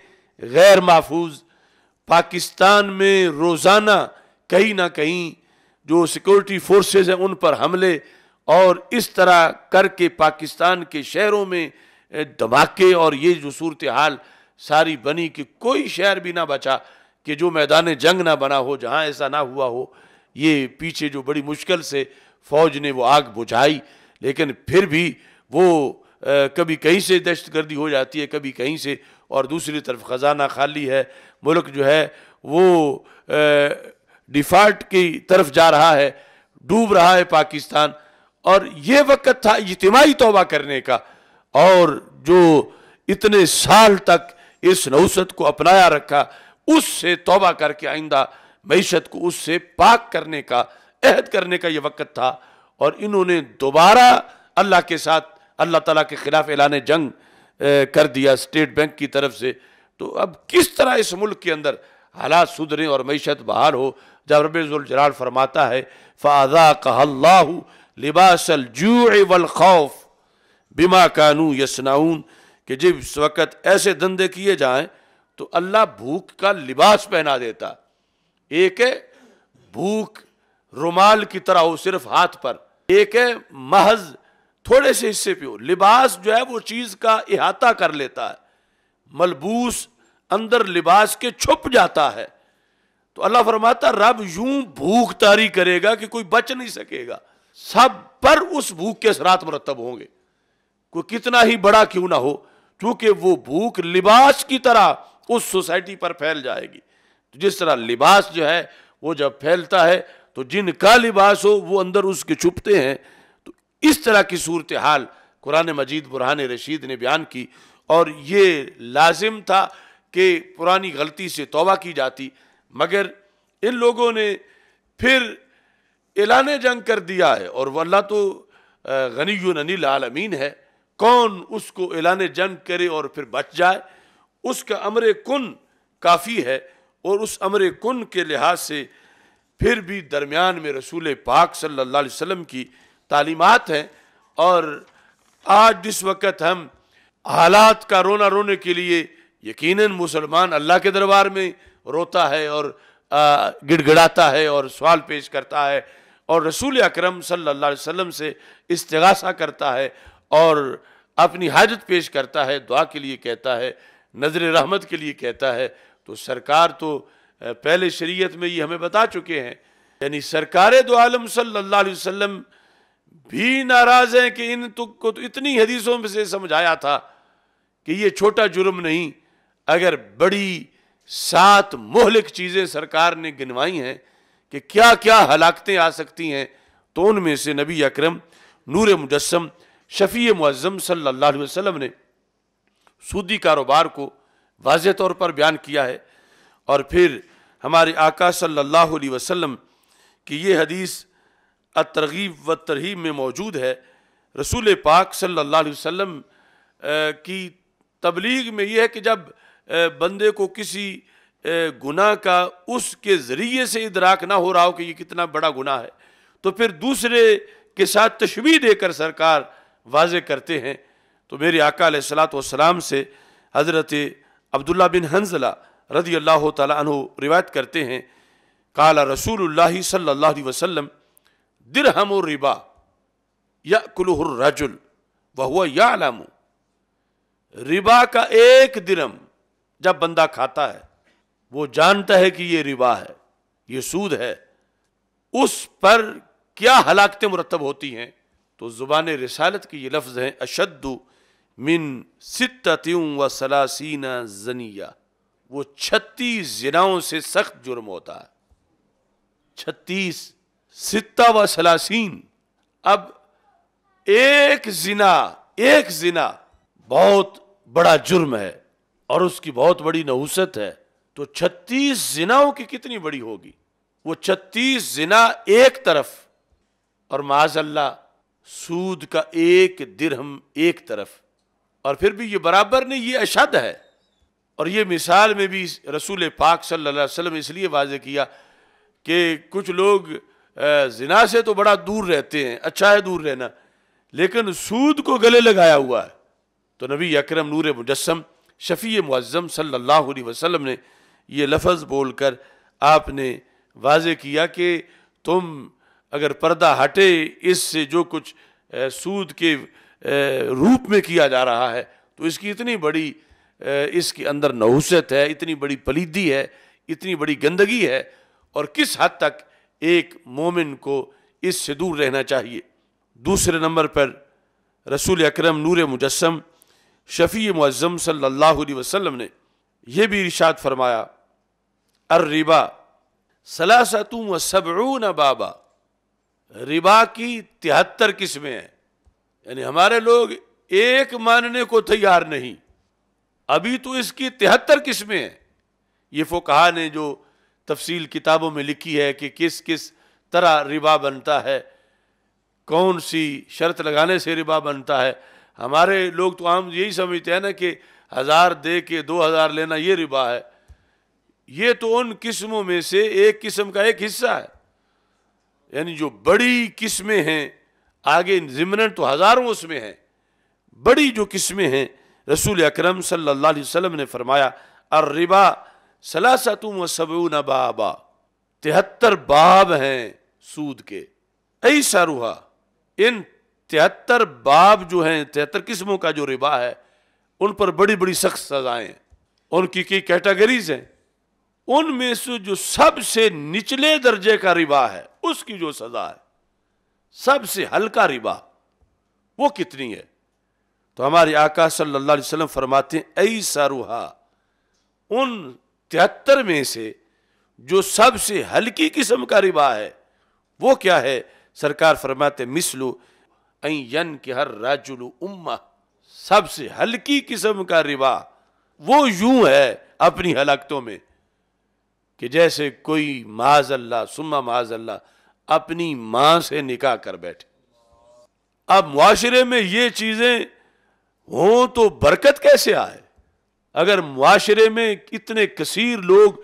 A: गैर महफूज पाकिस्तान में रोज़ाना कहीं ना कहीं जो सिक्योरिटी फोर्सेज हैं उन पर हमले और इस तरह करके पाकिस्तान के शहरों में धमाके और ये जो सूरत हाल सारी बनी कि कोई शहर भी ना बचा कि जो मैदान जंग ना बना हो जहाँ ऐसा ना हुआ हो ये पीछे जो बड़ी मुश्किल से फौज ने वो आग बुझाई लेकिन फिर भी वो आ, कभी कहीं से दहशतगर्दी हो जाती है कभी कहीं से और दूसरी तरफ ख़जाना खाली है मुल्क जो है वो डिफ़ॉल्ट की तरफ जा रहा है डूब रहा है पाकिस्तान और ये वक्त था इजमाही तोबा करने का और जो इतने साल तक इस नौसत को अपनाया रखा उससे तोबा करके आइंदा मीशत को उससे पाक करने का अहद करने का यह वक्त था और इन्होंने दोबारा अल्लाह के साथ अल्लाह तला के ख़िलाफ़ ऐलान जंग कर दिया स्टेट बैंक की तरफ से तो अब किस तरह इस मुल्क के अंदर हालात सुधरें और मीशत बहाल हो जब रबाल फरमाता है फ़ाज़ा कहल्ला लिबासल जू वल खौफ बिमा कानू यसनाउन कि जिस वक़्त ऐसे धंधे किए जाएँ तो अल्लाह भूख का लिबास पहना देता एक है भूख रुमाल की तरह हो सिर्फ हाथ पर एक है महज थोड़े से हिस्से पे हो लिबास जो है वो चीज़ का इहाता कर लेता है मलबूस अंदर लिबास के छुप जाता है तो अल्लाह फरमाता रब यूं भूख तारी करेगा कि कोई बच नहीं सकेगा सब पर उस भूख के असरात मरतब होंगे कोई कितना ही बड़ा क्यों ना हो क्योंकि वो भूख लिबास की तरह उस सोसाइटी पर फैल जाएगी तो जिस तरह लिबास जो है वो जब फैलता है तो जिनका लिबास हो वो अंदर उसके छुपते हैं तो इस तरह की सूरत हाल कुरान मजीद बुरहान रशीद ने बयान की और ये लाजिम था कि पुरानी गलती से तोबा की जाती मगर इन लोगों ने फिर एलान जंग कर दिया है और वल्ला तो गनी अनिल आलमीन है कौन उसको एलान जंग करे और फिर बच जाए उसका अमर कन काफ़ी है और उस अमर कन के लिहाज से फिर भी दरमियान में रसूल पाक सल्ला अलैहि की तालीमत हैं और आज जिस वक्त हम हालात का रोना रोने के लिए यकीनन मुसलमान अल्लाह के दरबार में रोता है और गिड़गड़ाता है और सवाल पेश करता है और रसूल अक्रम सल्लल्लाहु से इसतगासा करता है और अपनी हाजत पेश करता है दुआ के लिए कहता है नज़र रहमत के लिए कहता है तो सरकार तो पहले शरीयत में ये हमें बता चुके हैं यानी सरकार दो आलम सल्ला वसम भी नाराज़ हैं कि इन तुक तो, को तो इतनी हदीसों में से समझाया था कि ये छोटा जुर्म नहीं अगर बड़ी सात मोहलिक चीज़ें सरकार ने गिनवाई हैं कि क्या क्या हलाकतें आ सकती हैं तो उनमें से नबी अक्रम नूर मुजस्म शफ़ी मुज़म सल्ला वसम ने सूदी कारोबार को वाज तौर पर बयान किया है और फिर हमारे आका सल्लल्लाहु अलैहि वसल्लम की ये हदीस तरगीब व तरहीब में मौजूद है रसूल पाक सल्ला वसम की तबलीग में यह है कि जब बंदे को किसी गुना का उसके ज़रिए से इदराक ना हो रहा हो कि ये कितना बड़ा गुना है तो फिर दूसरे के साथ तशबी देकर सरकार वाज करते हैं तो मेरे आका वाम से हज़रत अब्दुल्ला बिन हंजला रदी अल्लाह तु रिवायत करते हैं काला रसूल सल्ला वसलम हम रिबा या कुलहरजुल वह हुआ या आलाम रिबा का एक दिरम जब बंदा खाता है वो जानता है कि ये रिबा है ये सूद है उस पर क्या हलाकतें मुरतब होती हैं तो ज़ुबान रिसालत की ये लफ्ज़ हैं अशद्दू मिन सितूँ व सलासीना जनिया वो छत्तीस जिनाओं से सख्त जुर्म होता है छत्तीस सित्ता व सलासीन अब एक जिना एक जिना बहुत बड़ा जुर्म है और उसकी बहुत बड़ी नहुसत है तो छत्तीस जिनाओं की कितनी बड़ी होगी वो छत्तीस जिना एक तरफ और माजल्ला सूद का एक दिरहम एक तरफ और फिर भी ये बराबर नहीं ये अशद है और ये मिसाल में भी रसूल पाक सल्लल्लाहु अलैहि वसल्लम इसलिए वाज किया कि कुछ लोग जिना से तो बड़ा दूर रहते हैं अच्छा है दूर रहना लेकिन सूद को गले लगाया हुआ है तो नबी अक्रम नूर मुजस्म शफ़ी मुज़म सल्ला वसलम ने ये बोल कर आपने वाज किया कि तुम अगर पर्दा हटे इससे जो कुछ सूद के रूप में किया जा रहा है तो इसकी इतनी बड़ी इसके अंदर नहुसत है इतनी बड़ी पलीदी है इतनी बड़ी गंदगी है और किस हद तक एक मोमिन को इससे दूर रहना चाहिए दूसरे नंबर पर रसूल अक्रम नूर मुजस्म शफ़ी मुज़म सल्लल्लाहु अलैहि वसल्लम ने यह भी इर्शाद फरमाया अर्रिबा सलासतु सबरू न बाबा रिबा की तिहत्तर किस्में हैं यानी हमारे लोग एक मानने को तैयार नहीं अभी तो इसकी तिहत्तर किस्में हैं ये फोकहा ने जो तफसील किताबों में लिखी है कि किस किस तरह रिबा बनता है कौन सी शर्त लगाने से रिबा बनता है हमारे लोग तो आम यही समझते हैं ना कि हज़ार दे के दो हज़ार लेना ये रिबा है ये तो उन किस्मों में से एक किस्म का एक हिस्सा है यानी जो बड़ी किस्में हैं आगे जिमन तो हज़ारों उसमें हैं बड़ी जो किस्में हैं रसूल अक्रम सल्लाम ने फरमाया और रिबा सलासा तुम सबून बाबा तिहत्तर बाब हैं सूद के ऐसा रूहा इन तिहत्तर बाब जो हैं तिहत्तर किस्मों का जो रिबा है उन पर बड़ी बड़ी सख्त सजाएं उनकी कई कैटेगरीज हैं उनमें से जो सबसे निचले दर्जे का रिबा है उसकी जो सज़ा है सबसे हल्का रिबा वो कितनी है तो हमारे आका सल्लल्लाहु अलैहि वसल्लम फरमाते हैं ऐ सारूहा उन तिहत्तर में से जो सबसे हल्की किस्म का रिबा है वो क्या है सरकार फरमाते मिसलु यन के हर राजुल उम्मा सबसे हल्की किस्म का रिबा वो यूं है अपनी हलाकतों में कि जैसे कोई अल्लाह सुम्मा अल्लाह अपनी मां से निकाह कर बैठे अब मुआरे में ये चीज़ें हों तो बरकत कैसे आए अगर मुआरे में कितने कसीर लोग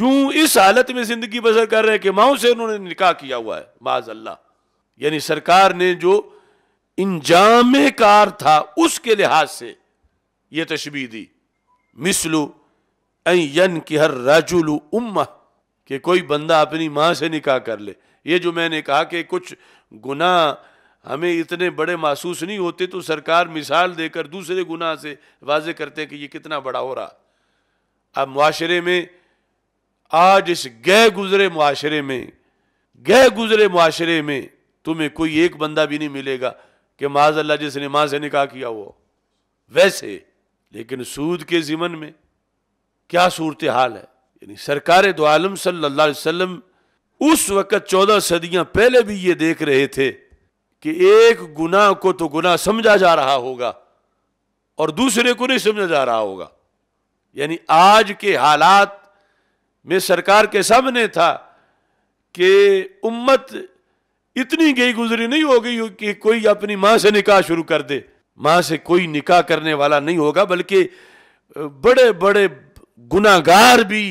A: यूं इस हालत में ज़िंदगी बसर कर रहे हैं कि माओ से उन्होंने निकाह किया हुआ है माज अल्लाह यानी सरकार ने जो इंजाम कार था उसके लिहाज से यह तशबी दी मिसलू यन की हर राजुल उम्मा कि कोई बंदा अपनी माँ से निकाह कर ले ये जो मैंने कहा कि कुछ गुना हमें इतने बड़े महसूस नहीं होते तो सरकार मिसाल देकर दूसरे गुनाह से वाजे करते हैं कि ये कितना बड़ा हो रहा अब माशरे में आज इस गए गुजरे माशरे में गए गुजरे माशरे में तुम्हें कोई एक बंदा भी नहीं मिलेगा कि माज अल्लाह जिसने माँ से निकाह किया वो वैसे लेकिन सूद के ज़िमन में क्या सूरत हाल है यानी सरकार दो आलम सल्ला वसम उस वक़्त चौदह सदियाँ पहले भी ये देख रहे थे कि एक गुनाह को तो गुनाह समझा जा रहा होगा और दूसरे को नहीं समझा जा रहा होगा यानी आज के हालात में सरकार के सामने था कि उम्मत इतनी गई गुजरी नहीं हो गई कि कोई अपनी माँ से निकाह शुरू कर दे माँ से कोई निकाह करने वाला नहीं होगा बल्कि बड़े बड़े गुनागार भी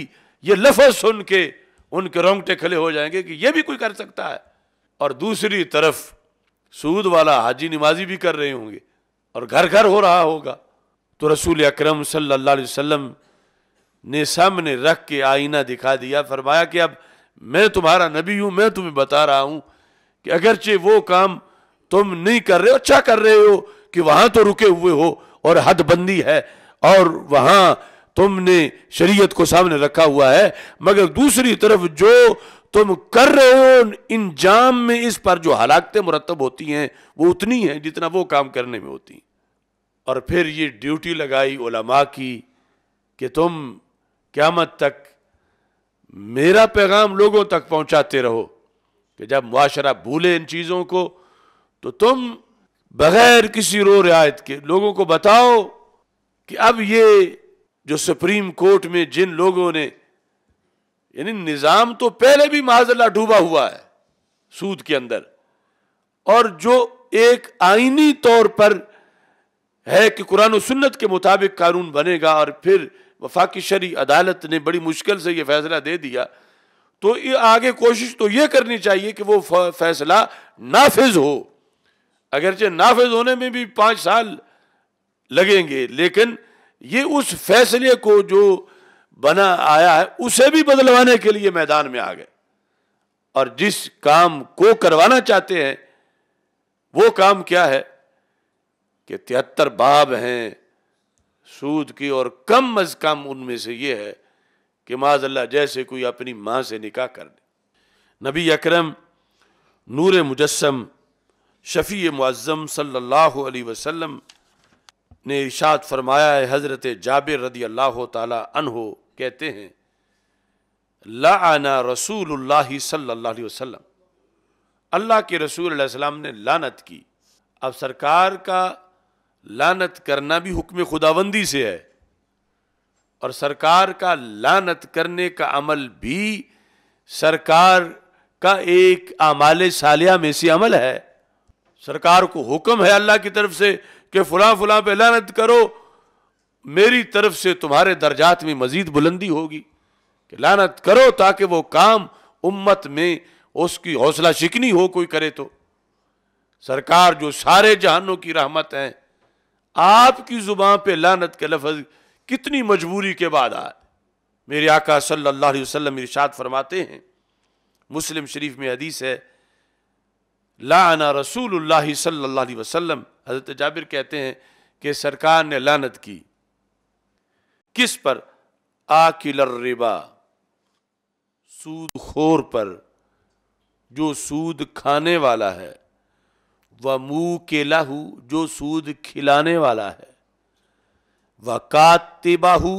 A: ये लफज सुन के उनके रोंगटे खड़े हो जाएंगे कि ये भी कोई कर सकता है और दूसरी तरफ सूद वाला हाजी नमाजी भी कर रहे होंगे और घर घर हो रहा होगा तो रसूल अक्रम सल्लल्लाहु ने सामने रख के आईना दिखा दिया फरमाया कि अब मैं तुम्हारा नबी हूँ मैं तुम्हें बता रहा हूँ कि अगरचे वो काम तुम नहीं कर रहे हो अच्छा कर रहे हो कि वहाँ तो रुके हुए हो और हदबंदी है और वहाँ तुमने शरीयत को सामने रखा हुआ है मगर दूसरी तरफ जो तुम कर रहे हो इंजाम में इस पर जो हलाकतें मुरतब होती हैं वो उतनी हैं जितना वो काम करने में होती और फिर ये ड्यूटी लगाई ओलमा की कि तुम क्यामत तक मेरा पैगाम लोगों तक पहुंचाते रहो कि जब मुआशरा भूले इन चीज़ों को तो तुम बग़ैर किसी रो रियायत के लोगों को बताओ कि अब ये जो सुप्रीम कोर्ट में जिन लोगों ने यानी निज़ाम तो पहले भी माजल्ला डूबा हुआ है सूद के अंदर और जो एक आईनी तौर पर है कि कुरान सुन्नत के मुताबिक कानून बनेगा और फिर वफाकी शरी अदालत ने बड़ी मुश्किल से यह फैसला दे दिया तो ये आगे कोशिश तो यह करनी चाहिए कि वो फैसला नाफिज हो अगरचे नाफिज होने में भी पांच साल लगेंगे लेकिन ये उस फैसले को जो बना आया है उसे भी बदलवाने के लिए मैदान में आ गए और जिस काम को करवाना चाहते हैं वो काम क्या है कि तिहत्तर बाब हैं सूद की और कम अज कम उनमें से ये है कि माजल्ला जैसे कोई अपनी माँ से निकाह कर दे नबी अकरम नूर मुजस्म शफ़ी मुआज़म सल्लल्लाहु अलैहि वसल्लम ने इशाद फरमाया है हज़रत जाबिर रदी अल्लाह तहो कहते हैं लाना रसूल सल्ला वसम अल्लाह के रसूल सलाम ने लानत की अब सरकार का लानत करना भी हुक्म खुदाबंदी से है और सरकार का लानत करने का अमल भी सरकार का एक आमाल सालिया में से अमल है सरकार को हुक्म है अल्लाह की तरफ से कि फुला फुला पे लानत करो मेरी तरफ से तुम्हारे दर्जात में मजीद बुलंदी होगी कि लानत करो ताकि वो काम उम्मत में उसकी हौसला शिकनी हो कोई करे तो सरकार जो सारे जहानों की रहमत है आपकी ज़ुबान पे लानत के लफज कितनी मजबूरी के बाद आए मेरे आका सल्लल्लाहु अलैहि वसल्लम इरशाद फरमाते हैं मुस्लिम शरीफ में हदीस है लाना रसूल सल्लल्लाहु अलैहि वसल्लम हज़रत जाबिर कहते हैं कि सरकार ने लानत की किस पर आकिलर रिबा सूद खोर पर जो सूद खाने वाला है व मुंह के लाहू जो सूद खिलाने वाला है व कातिबाहू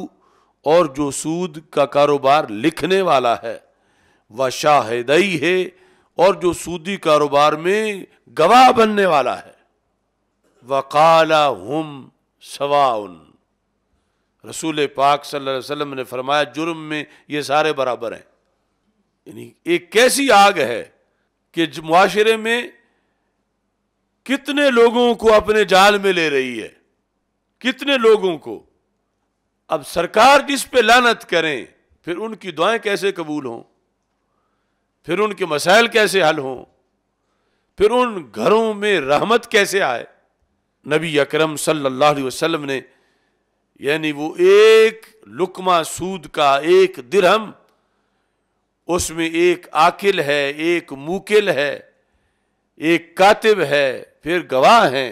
A: और जो सूद का कारोबार लिखने वाला है व शाहिदई है और जो सूदी कारोबार में गवाह बनने वाला है वकाला हम सवा रसूल पाक सल्लल्लाहु अलैहि वसल्लम ने फरमाया जुर्म में ये सारे बराबर हैं यानी एक कैसी आग है कि माशरे में कितने लोगों को अपने जाल में ले रही है कितने लोगों को अब सरकार जिस पे लानत करें फिर उनकी दुआएं कैसे कबूल हों फिर उनके मसाइल कैसे हल हों फिर उन घरों में रहमत कैसे आए नबी अकरम सल्लल्लाहु अलैहि वसल्लम ने यानी वो एक लुकमा सूद का एक दिरहम उसमें एक आकिल है एक मुकिल है एक कातिब है फिर गवाह हैं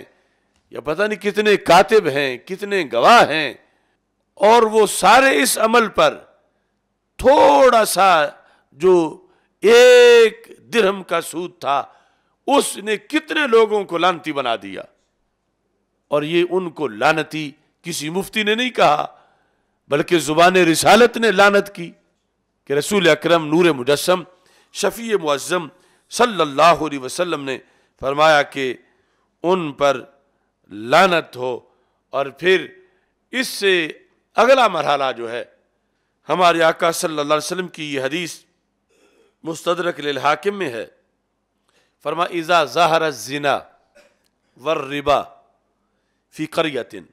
A: या पता नहीं कितने कातिब हैं कितने गवाह हैं और वो सारे इस अमल पर थोड़ा सा जो एक दिरहम का सूद था उसने कितने लोगों को लानती बना दिया और ये उनको लानती किसी मुफ्ती ने नहीं कहा बल्कि ज़ुबान रिसालत ने लानत की कि रसूल अक्रम नूर मुजस्म शफ़ी मुज़म सल्लल्लाहु अलैहि वसल्लम ने फरमाया कि उन पर लानत हो और फिर इससे अगला मरहला जो है हमारे आका सल्लल्लाहु अलैहि वसल्लम की यह हदीस मुस्तदरक हाकिम में है फरमा इज़ा ज़ाहर ज़िना वर रिबा फी करयतिन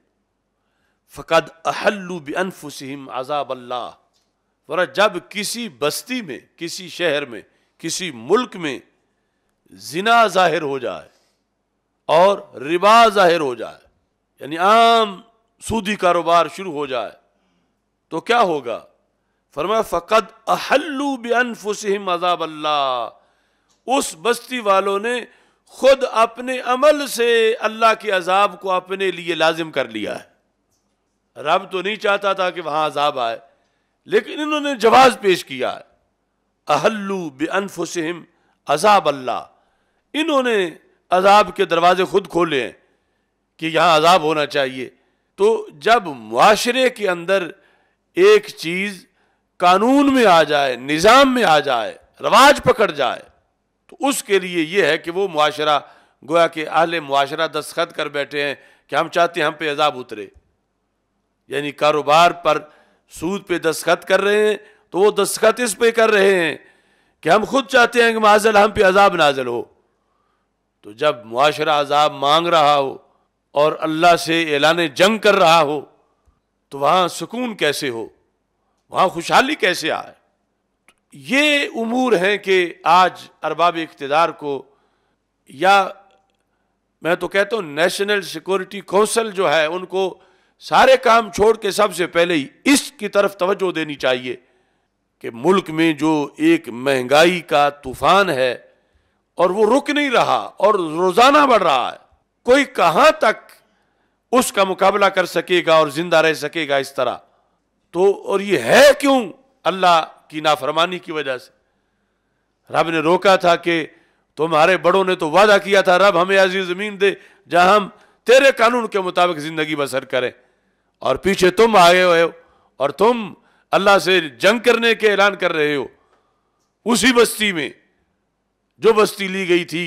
A: फ़कद अहल्लु बेअनफुसम अजाब अल्लाह वरा जब किसी बस्ती में किसी शहर में किसी मुल्क में जिना जाहिर हो जाए और रिबा जाहिर हो जाए यानी आम सूदी कारोबार शुरू हो जाए तो क्या होगा फरमा फ़कद अहल्लु बेअनफुसम अजाब अल्लाह उस बस्ती वालों ने खुद अपने अमल से अल्लाह के अजाब को अपने लिए लाजिम कर लिया है रब तो नहीं चाहता था कि वहाँ अजाब आए लेकिन इन्होंने जवाब पेश किया है अहल्लू बेअनफुसम अजाब अल्लाह इन्होंने अजाब के दरवाजे खुद खोले हैं कि यहाँ अजाब होना चाहिए तो जब माशरे के अंदर एक चीज़ कानून में आ जाए निज़ाम में आ जाए रवाज पकड़ जाए उसके लिए ये है कि वो मुआशरा गोया के अहल मुआशरा दस्खत कर बैठे हैं कि हम चाहते हैं हम पे अजाब उतरे यानी कारोबार पर सूद पे दस्खत कर रहे हैं तो वो दस्खत इस पे कर रहे हैं कि हम खुद चाहते हैं कि माजल हम पे अजाब नाजल हो तो जब मुआशरा अजाब मांग रहा हो और अल्लाह से एलान जंग कर रहा हो तो वहाँ सुकून कैसे हो वहाँ खुशहाली कैसे आए ये उमूर हैं कि आज अरबाब इकतदार को या मैं तो कहता हूँ नेशनल सिक्योरिटी कौंसल जो है उनको सारे काम छोड़ के सबसे पहले ही इसकी तरफ तवज्जो देनी चाहिए कि मुल्क में जो एक महंगाई का तूफान है और वो रुक नहीं रहा और रोज़ाना बढ़ रहा है कोई कहाँ तक उसका मुकाबला कर सकेगा और ज़िंदा रह सकेगा इस तरह तो और ये है क्यों अल्लाह की नाफरमानी की वजह से रब ने रोका था कि तुम्हारे बड़ों ने तो वादा किया था रब हमें ऐसी ज़मीन दे जहां हम तेरे कानून के मुताबिक ज़िंदगी बसर करें और पीछे तुम आए हुए हो और तुम अल्लाह से जंग करने के ऐलान कर रहे हो उसी बस्ती में जो बस्ती ली गई थी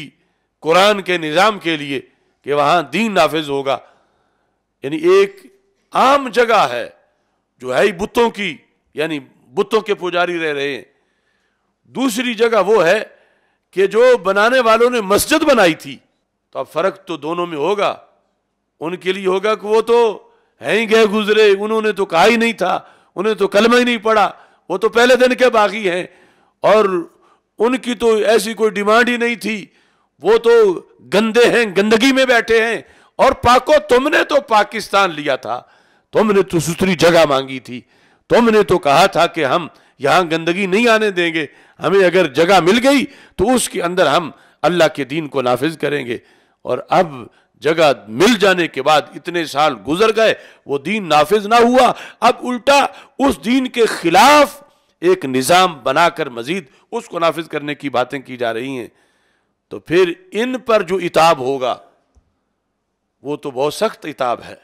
A: कुरान के निज़ाम के लिए कि वहां दीन नाफिज होगा यानी एक आम जगह है जो है ही बुतों की यानी बुतों के पुजारी रह रहे हैं दूसरी जगह वो है कि जो बनाने वालों ने मस्जिद बनाई थी तो अब फर्क तो दोनों में होगा उनके लिए होगा कि वो तो है ही गए गुजरे उन्होंने तो कहा ही नहीं था उन्हें तो कलमा ही नहीं पड़ा वो तो पहले दिन के बाकी हैं और उनकी तो ऐसी कोई डिमांड ही नहीं थी वो तो गंदे हैं गंदगी में बैठे हैं और पाको तुमने तो पाकिस्तान लिया था तुमने तो सुथरी जगह मांगी थी तुमने तो कहा था कि हम यहां गंदगी नहीं आने देंगे हमें अगर जगह मिल गई तो उसके अंदर हम अल्लाह के दीन को नाफिज करेंगे और अब जगह मिल जाने के बाद इतने साल गुजर गए वो दीन नाफिज ना हुआ अब उल्टा उस दीन के खिलाफ एक निज़ाम बनाकर मजीद उसको नाफिज करने की बातें की जा रही हैं तो फिर इन पर जो इताब होगा वो तो बहुत सख्त इताब है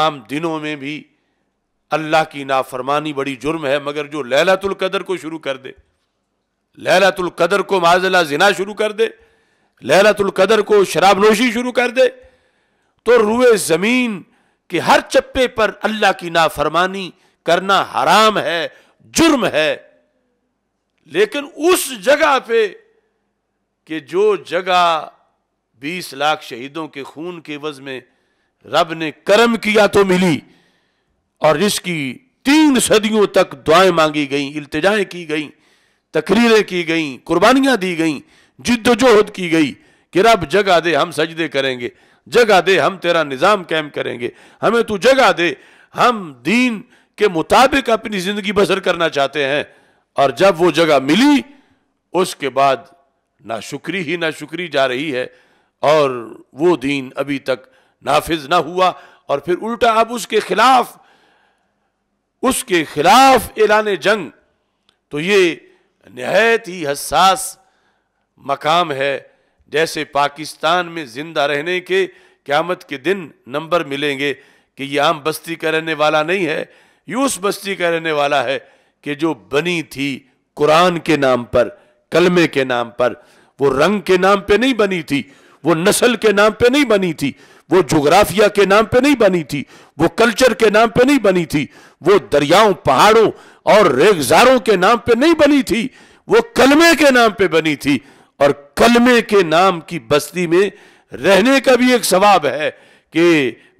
A: आम दिनों में भी अल्लाह की नाफरमानी बड़ी जुर्म है मगर जो लैलातुल कदर को शुरू कर दे लैलातुल कदर को माजला जिना शुरू कर दे लैलातुल कदर को शराब नोशी शुरू कर दे तो रुए ज़मीन के हर चप्पे पर अल्लाह की नाफरमानी करना हराम है जुर्म है लेकिन उस जगह पे कि जो जगह बीस लाख शहीदों के खून के वज में रब ने कर्म किया तो मिली और जिसकी तीन सदियों तक दुआएं मांगी गईं इल्तजाएं की गईं तकरीरें की गईं कुर्बानियां दी गईं जिद्दोजहद की गई कि रब जगह दे हम सजदे करेंगे जगह दे हम तेरा निज़ाम कायम करेंगे हमें तू जगह दे हम दीन के मुताबिक अपनी ज़िंदगी बसर करना चाहते हैं और जब वो जगह मिली उसके बाद ना शुक्री ही ना शुक्री जा रही है और वो दीन अभी तक नाफिज ना हुआ और फिर उल्टा अब उसके खिलाफ उसके खिलाफ ऐलान जंग तो ये नहायत ही हसास मकाम है जैसे पाकिस्तान में ज़िंदा रहने के क़्यामत के दिन नंबर मिलेंगे कि ये आम बस्ती का रहने वाला नहीं है ये उस बस्ती का रहने वाला है कि जो बनी थी कुरान के नाम पर कलमे के नाम पर वो रंग के नाम पे नहीं बनी थी वो नस्ल के नाम पे नहीं बनी थी वो जोग्राफिया के नाम पे नहीं बनी थी वो कल्चर के नाम पे नहीं बनी थी वो दरियाओं पहाड़ों और रेगजारों के नाम पे नहीं बनी थी वो कलमे के नाम पे बनी थी और कलमे के नाम की बस्ती में रहने का भी एक सवाब है कि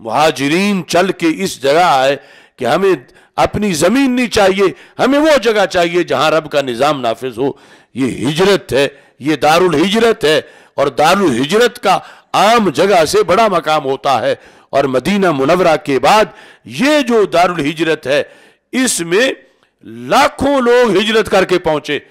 A: महाजरीन चल के इस जगह आए कि हमें अपनी ज़मीन नहीं चाहिए हमें वो जगह चाहिए जहां रब का निज़ाम नाफिज हो ये हिजरत है ये दारुल हिजरत है और दारुल हिजरत का आम जगह से बड़ा मकाम होता है और मदीना मुनवरा के बाद ये जो दारुल हिजरत है इसमें लाखों लोग हिजरत करके पहुंचे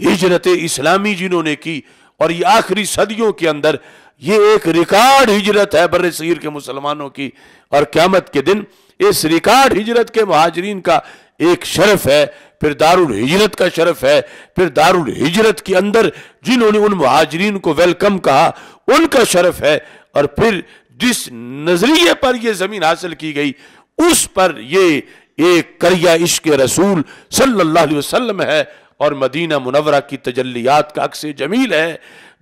A: हिजरत इस्लामी जिन्होंने की और ये आखिरी सदियों के अंदर ये एक रिकॉर्ड हिजरत है बर सीर के मुसलमानों की और क्यामत के दिन इस रिकॉर्ड हिजरत के महाजरीन का एक शर्फ है फिर दारुल हिजरत का शरफ है फिर दारुल हिजरत के अंदर जिन्होंने उन महाजरीन को वेलकम कहा उनका शरफ है और फिर जिस नजरिए पर यह जमीन हासिल की गई उस पर यह एक करिया इश्क रसूल सल्लल्लाहु अलैहि वसल्लम है और मदीना मुनवरा की तजलियात का अक्स जमील है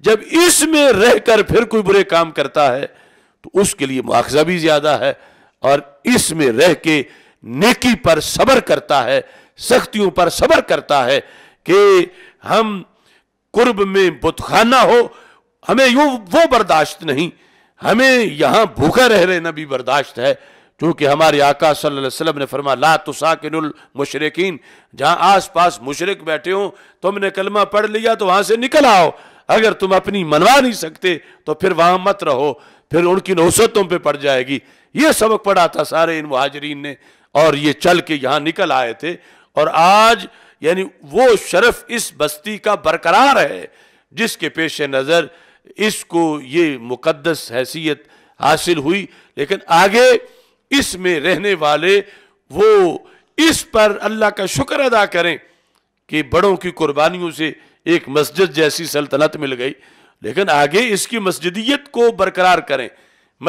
A: जब इसमें रहकर फिर कोई बुरे काम करता है तो उसके लिए मुआवजा भी ज्यादा है और इसमें रह के नेकी पर सबर करता है सख्तियों पर सबर करता है कि हम कुर्ब में बुतखाना हो हमें यूं वो बर्दाश्त नहीं हमें यहाँ भूखा रह रहना भी बर्दाश्त है क्योंकि हमारे आका सल्लल्लाहु अलैहि वसल्लम ने फरमा ला तुसाकिनुल मुशरकिन जहाँ आस पास मुशरक बैठे हो तुमने कलमा पढ़ लिया तो वहां से निकल आओ अगर तुम अपनी मनवा नहीं सकते तो फिर वहां मत रहो फिर उनकी नौसतों पर पे पड़ जाएगी ये सबक पढ़ा था सारे इन महाजरीन ने और ये चल के यहाँ निकल आए थे और आज यानी वो शरफ इस बस्ती का बरकरार है जिसके पेश नज़र इसको ये मुकदस हैसियत हासिल हुई लेकिन आगे इसमें रहने वाले वो इस पर अल्लाह का शुक्र अदा करें कि बड़ों की कुर्बानियों से एक मस्जिद जैसी सल्तनत मिल गई लेकिन आगे इसकी मस्जिदियत को बरकरार करें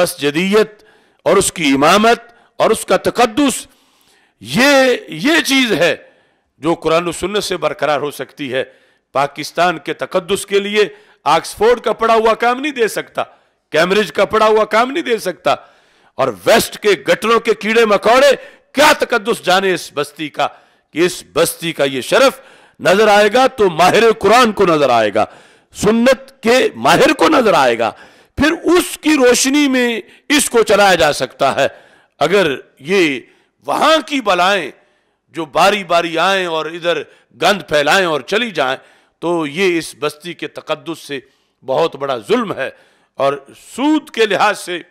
A: मस्जिदियत और उसकी इमामत और उसका तकदस ये ये चीज़ है जो कुरान सुन्नत से बरकरार हो सकती है पाकिस्तान के तकदस के लिए ऑक्सफोर्ड का पड़ा हुआ काम नहीं दे सकता कैम्ब्रिज का पड़ा हुआ काम नहीं दे सकता और वेस्ट के गटरों के कीड़े मकौड़े क्या तकदस जाने इस बस्ती का कि इस बस्ती का ये शरफ नजर आएगा तो माहिर कुरान को नजर आएगा सुन्नत के माहिर को नजर आएगा फिर उसकी रोशनी में इसको चलाया जा सकता है अगर ये वहां की बलाएं जो बारी बारी आएं और इधर गंद फैलाएं और चली जाएं तो ये इस बस्ती के तकदस से बहुत बड़ा जुल्म है और सूद के लिहाज से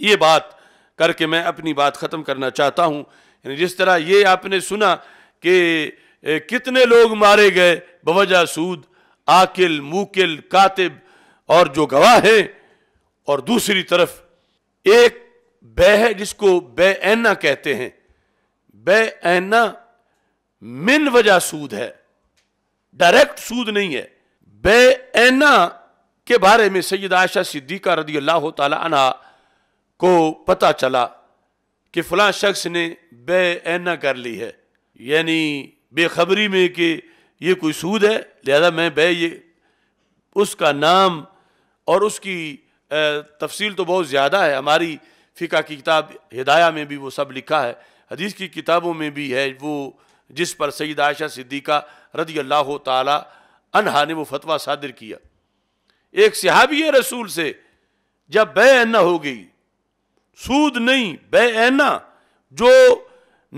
A: ये बात करके मैं अपनी बात ख़त्म करना चाहता हूँ यानी जिस तरह ये आपने सुना कि कितने लोग मारे गए बवजा सूद आकिल मुकिल कातिब और जो गवाह हैं और दूसरी तरफ एक बे है जिसको बेना कहते हैं बेना मिन वजह सूद है डायरेक्ट सूद नहीं है बेना के बारे में सैयद आयशा सिद्दीका रदी अल्लाह तला को पता चला कि फलां शख्स ने बेना कर ली है यानी बेखबरी में कि ये कोई सूद है लिहाजा मैं बे ये उसका नाम और उसकी तफसील तो बहुत ज़्यादा है हमारी फ़िका की किताब हिदाया में भी वो सब लिखा है हदीस की किताबों में भी है वो जिस पर सईद आयशा सिद्दीका रदी अल्लाह तहा ने वो फतवा सादिर किया एक सिहाबी रसूल से जब बेना हो गई सूद नहीं बेना जो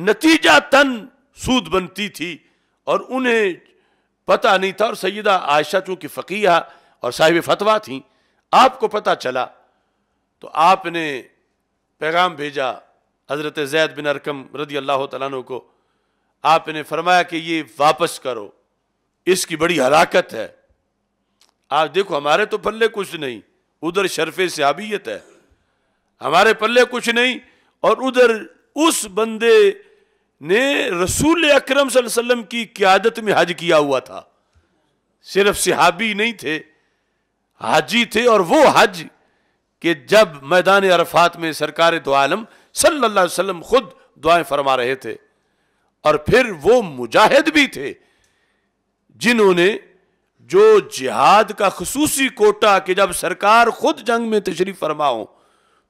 A: नतीजा तन सूद बनती थी और उन्हें पता नहीं था और सैदा आयशा चूँकि फ़कीह और साहिब फतवा थी आपको पता चला तो आपने पैगाम भेजा हज़रत जैद बिन अरकम रदी अल्लाह तु को आपने फरमाया कि ये वापस करो इसकी बड़ी हलाकत है आप देखो हमारे तो पल्ले कुछ नहीं उधर शरफ सहाबियत है हमारे पल्ले कुछ नहीं और उधर उस बंदे ने रसूल अक्रम वसल्लम की क्यादत में हज किया हुआ था सिर्फ सिहाबी नहीं थे हाजी थे और वो हज कि जब मैदान अरफात में सरकार दो आलम सल्लल्लाहु अलैहि वसल्लम खुद दुआएं फरमा रहे थे और फिर वो मुजाहिद भी थे जिन्होंने जो जिहाद का खसूसी कोटा कि जब सरकार खुद जंग में तशरीफ फरमाओ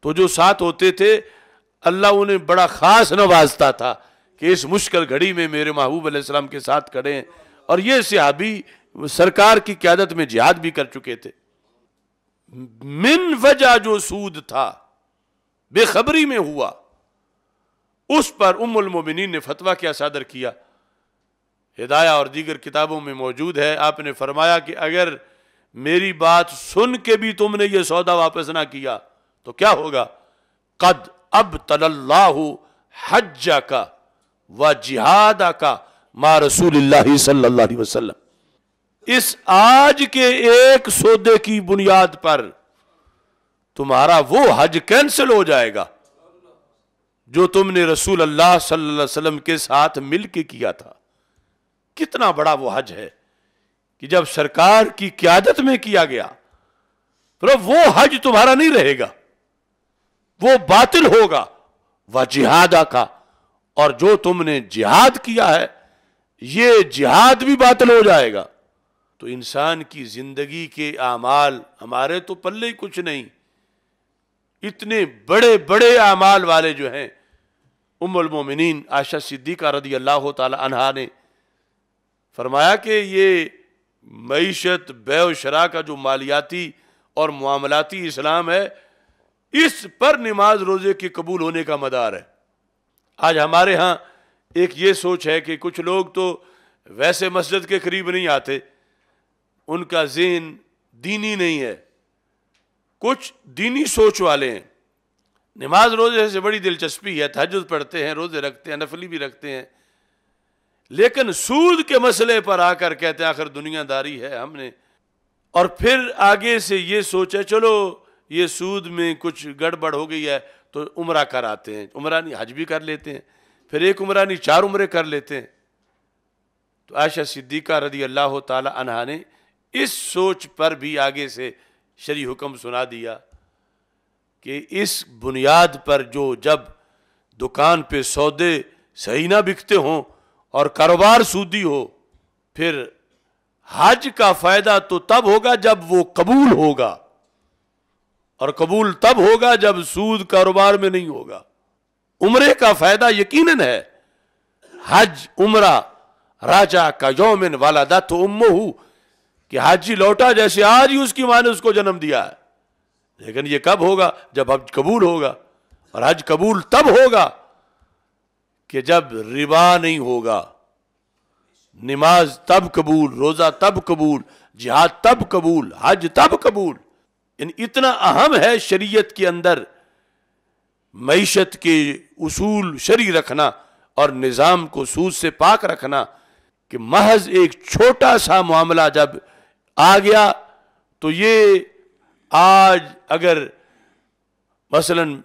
A: तो जो साथ होते थे अल्लाह उन्हें बड़ा ख़ास नवाजता था कि इस मुश्किल घड़ी में मेरे महबूब आसमाम के साथ खड़े हैं और ये सहाबी सरकार की क्यादत में जिहाद भी कर चुके थे मिन वजह जो सूद था बेखबरी में हुआ उस पर उमुल मोमिनीन ने फतवा क्या सादर किया हिदाया और दीगर किताबों में मौजूद है आपने फरमाया कि अगर मेरी बात सुन के भी तुमने यह सौदा वापस ना किया तो क्या होगा कद अब तल्लाह हज्जा का व जिहादा का मा रसूल सल्लल्लाहु अलैहि वसल्लम इस आज के एक सौदे की बुनियाद पर तुम्हारा वो हज कैंसिल हो जाएगा जो तुमने रसूल अल्लाह सल्लल्लाहु अलैहि वसल्लम के साथ मिलके किया था कितना बड़ा वो हज है कि जब सरकार की क्यादत में किया गया तो वो हज तुम्हारा नहीं रहेगा वो बातिल होगा वह जिहादा का और जो तुमने जिहाद किया है ये जिहाद भी बातिल हो जाएगा तो इंसान की ज़िंदगी के आमाल हमारे तो पल्ले ही कुछ नहीं इतने बड़े बड़े आमाल वाले जो हैं उमलमोमिन आशा सिद्दीक़ा रदी अल्लाह तहा ने फरमाया कि ये मीशत बेवशरा का जो मालियाती और मामलाती इस्लाम है इस पर नमाज रोज़े के कबूल होने का मदार है आज हमारे यहाँ एक ये सोच है कि कुछ लोग तो वैसे मस्जिद के करीब नहीं आते उनका जेन दीनी नहीं है कुछ दीनी सोच वाले हैं नमाज रोज़े से बड़ी दिलचस्पी है तहजद पढ़ते हैं रोज़े रखते हैं नफली भी रखते हैं लेकिन सूद के मसले पर आकर कहते हैं आखिर दुनियादारी है हमने और फिर आगे से ये सोचा चलो ये सूद में कुछ गड़बड़ हो गई है तो उम्र कराते हैं उमरानी हज भी कर लेते हैं फिर एक उमरानी चार उम्रें कर लेते हैं तो आयशा सिद्दीका रदी अल्लाह तला ने इस सोच पर भी आगे से शरी हुक्म सुना दिया कि इस बुनियाद पर जो जब दुकान पे सौदे सही ना बिकते हों और कारोबार सूदी हो फिर हज का फ़ायदा तो तब होगा जब वो कबूल होगा और कबूल तब होगा जब सूद कारोबार में नहीं होगा उम्रे का फ़ायदा यकीनन है हज उम्र राजा का यौमिन वाला दत्त तो हूं कि हाजी लौटा जैसे आज ही उसकी माँ ने उसको जन्म दिया है लेकिन ये कब होगा जब हज कबूल होगा और हज कबूल तब होगा कि जब रिबा नहीं होगा नमाज तब कबूल रोज़ा तब कबूल जिहाद तब कबूल हज तब कबूल इतना अहम है शरीयत के अंदर मीशत के उसूल शरी रखना और निज़ाम को सूज से पाक रखना कि महज एक छोटा सा मामला जब आ गया तो ये आज अगर मसलन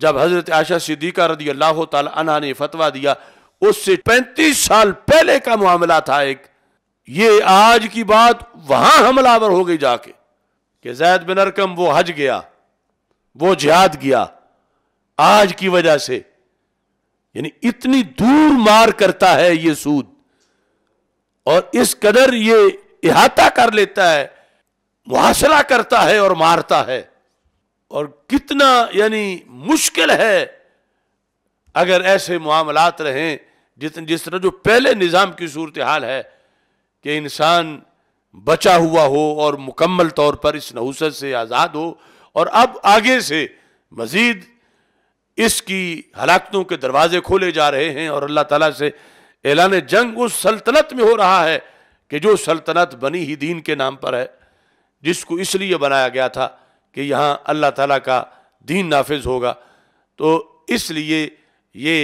A: जब हज़रत आशा सिद्दीका रदी अल्लाह तला ने फतवा दिया उससे 35 साल पहले का मामला था एक ये आज की बात वहां हमलावर हो गई जाके कि जैद बिन अरकम वो हज गया वो जिहाद गया आज की वजह से यानी इतनी दूर मार करता है ये सूद और इस कदर ये इहाता कर लेता है मुहासला करता है और मारता है और कितना यानी मुश्किल है अगर ऐसे मामलात रहें जितने जिस तरह जो पहले निज़ाम की सूरत हाल है कि इंसान बचा हुआ हो और मुकम्मल तौर पर इस नहुसत से आज़ाद हो और अब आगे से मज़ीद इसकी हलाकतों के दरवाजे खोले जा रहे हैं और अल्लाह ताला से ऐलान जंग उस सल्तनत में हो रहा है कि जो सल्तनत बनी ही दीन के नाम पर है जिसको इसलिए बनाया गया था कि यहाँ अल्लाह ताला का दीन नाफिज होगा तो इसलिए ये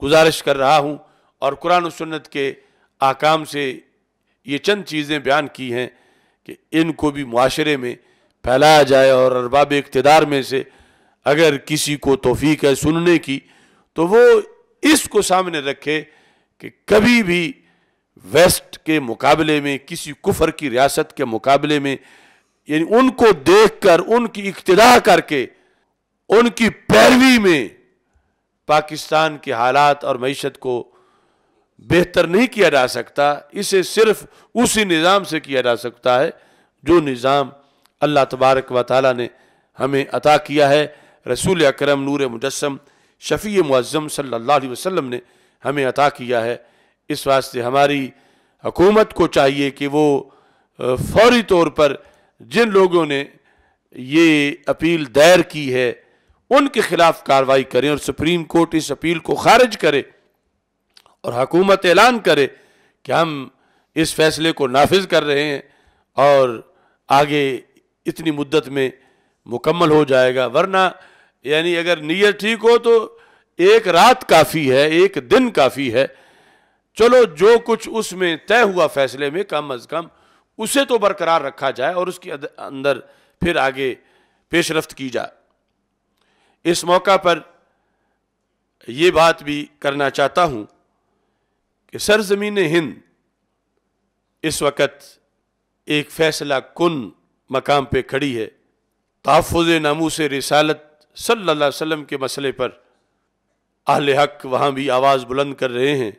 A: गुजारिश कर रहा हूँ और कुरान सन्नत के आकाम से ये चंद चीज़ें बयान की हैं कि इनको भी माशरे में फैलाया जाए और अरबाब इकतदार में से अगर किसी को तोफ़ी है सुनने की तो वो इसको सामने रखे कि कभी भी वेस्ट के मुकाबले में किसी कुफर की रियासत के मुकाबले में यानी उनको देखकर उनकी इक्तदा करके उनकी पैरवी में पाकिस्तान के हालात और मीशत को बेहतर नहीं किया जा सकता इसे सिर्फ उसी निज़ाम से किया जा सकता है जो निज़ाम अल्लाह तबारक व ताली ने हमें अता किया है रसूल अक्रम नूर मुजस्म शफ़ी मज़म सल्ला वसम ने हमें अता किया है इस वास्ते हमारी हुकूमत को चाहिए कि वो फौरी तौर पर जिन लोगों ने ये अपील दायर की है उनके खिलाफ कार्रवाई करें और सुप्रीम कोर्ट इस अपील को खारिज करे और हकूमत ऐलान करे कि हम इस फैसले को नाफिज कर रहे हैं और आगे इतनी मुद्दत में मुकम्मल हो जाएगा वरना यानी अगर नीयत ठीक हो तो एक रात काफ़ी है एक दिन काफ़ी है चलो जो कुछ उसमें तय हुआ फैसले में कम अज कम उसे तो बरकरार रखा जाए और उसके अंदर फिर आगे पेशरफ की जाए इस मौका पर ये बात भी करना चाहता हूँ कि सरजमीन हिंद इस वक्त एक फैसला कन मकाम पे खड़ी है तहफ़ नामूस रिसालत सल्ला वसम के मसले पर अहल हक वहाँ भी आवाज़ बुलंद कर रहे हैं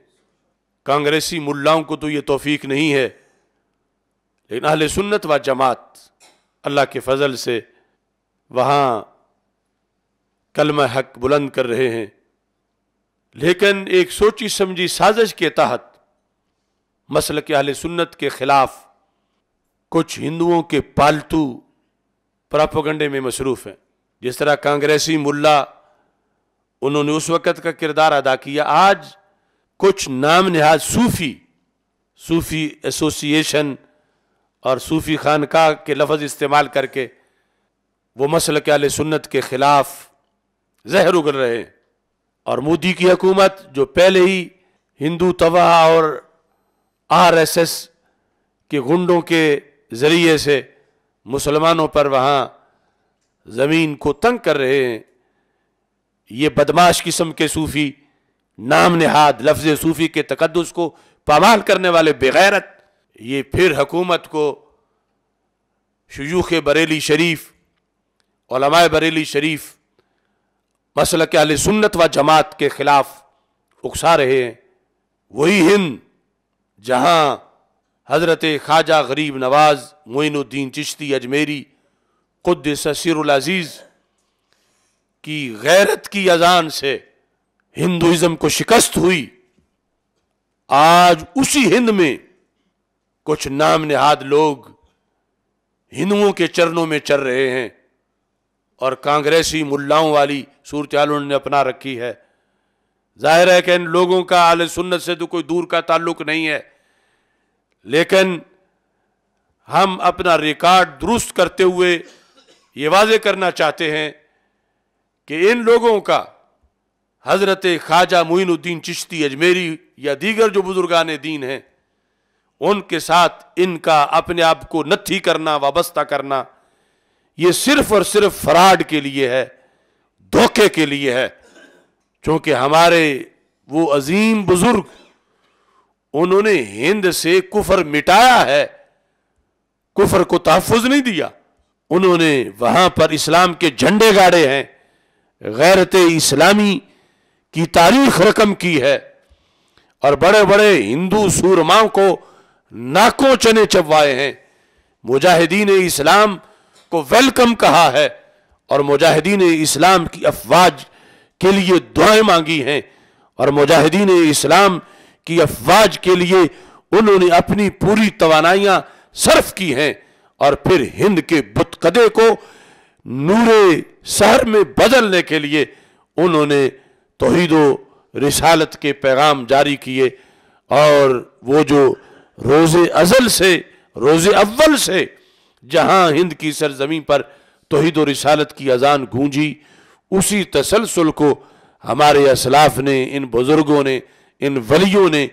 A: कांग्रेसी मुल्लाओं को तो ये तोफीक नहीं है लेकिन अहल सुन्नत व जमात अल्लाह के फजल से वहाँ कलम हक बुलंद कर रहे हैं लेकिन एक सोची समझी साजिश के तहत मसल के अहल सुन्नत के ख़िलाफ़ कुछ हिंदुओं के पालतू प्रापोगंडे में मसरूफ़ हैं जिस तरह कांग्रेसी मुल्ला उन्होंने उस वक़्त का किरदार अदा किया आज कुछ नाम नहाज़ सूफ़ी सूफ़ी एसोसिएशन और सूफ़ी खानका के लफज इस्तेमाल करके वो मसल के सुन्नत के ख़िलाफ़ जहर उगल रहे हैं और मोदी की हकूमत जो पहले ही हिंदू तबाह और आरएसएस के गुंडों के ज़रिए से मुसलमानों पर वहाँ ज़मीन को तंग कर रहे हैं ये बदमाश किस्म के सूफ़ी नाम नहाद लफ्ज़ सूफ़ी के तकदस को पामाल करने वाले बेगैरत ये फिर हकूमत को शयूख बरेली शरीफ ओलमाए बरेली शरीफ मसल के सुन्नत व जमात के ख़िलाफ़ उकसा रहे हैं वही हिंद जहाँ हज़रत ख्वाजा गरीब नवाज़ मोइनुद्दीन चिश्ती अजमेरी ख़ुद ससीरज़ीज़ की गैरत की अजान से हिंदुइज्म को शिकस्त हुई आज उसी हिंद में कुछ नाम निहाद लोग हिंदुओं के चरणों में चल रहे हैं और कांग्रेसी मुल्लाओं वाली सूरत ने अपना रखी है जाहिर है कि इन लोगों का आल सुन्नत से तो कोई दूर का ताल्लुक नहीं है लेकिन हम अपना रिकॉर्ड दुरुस्त करते हुए ये वाजे करना चाहते हैं कि इन लोगों का हज़रत ख्वाजा मोइनुद्दीन चिश्ती अजमेरी या दीगर जो बुजुर्गान दीन हैं उनके साथ इनका अपने आप को नथी करना वाबस्ता करना ये सिर्फ और सिर्फ फ्राड के लिए है धोखे के लिए है क्योंकि हमारे वो अजीम बुजुर्ग उन्होंने हिंद से कुफर मिटाया है कुफर को तहफुज नहीं दिया उन्होंने वहां पर इस्लाम के झंडे गाड़े हैं गैरत इस्लामी की तारीख रकम की है और बड़े बड़े हिंदू सूरमाओं को नाकों चने चबवाए हैं मुजाहिदीन इस्लाम को वेलकम कहा है और मुजाहिदीन इस्लाम की अफवाज के लिए दुआएं मांगी हैं और मुजाहिदीन इस्लाम की अफवाज के लिए उन्होंने अपनी पूरी तोानाइयाँ सर्फ की हैं और फिर हिंद के बुतकदे को नूरे शहर में बदलने के लिए उन्होंने तोहदो रिसालत के पैगाम जारी किए और वो जो रोज़ अज़ल से रोज़ अव्वल से जहाँ हिंद की सरजमी पर तोहद रिसालत की अजान गूंजी उसी तसलसल को हमारे असलाफ ने इन बुज़ुर्गों ने इन वलियों ने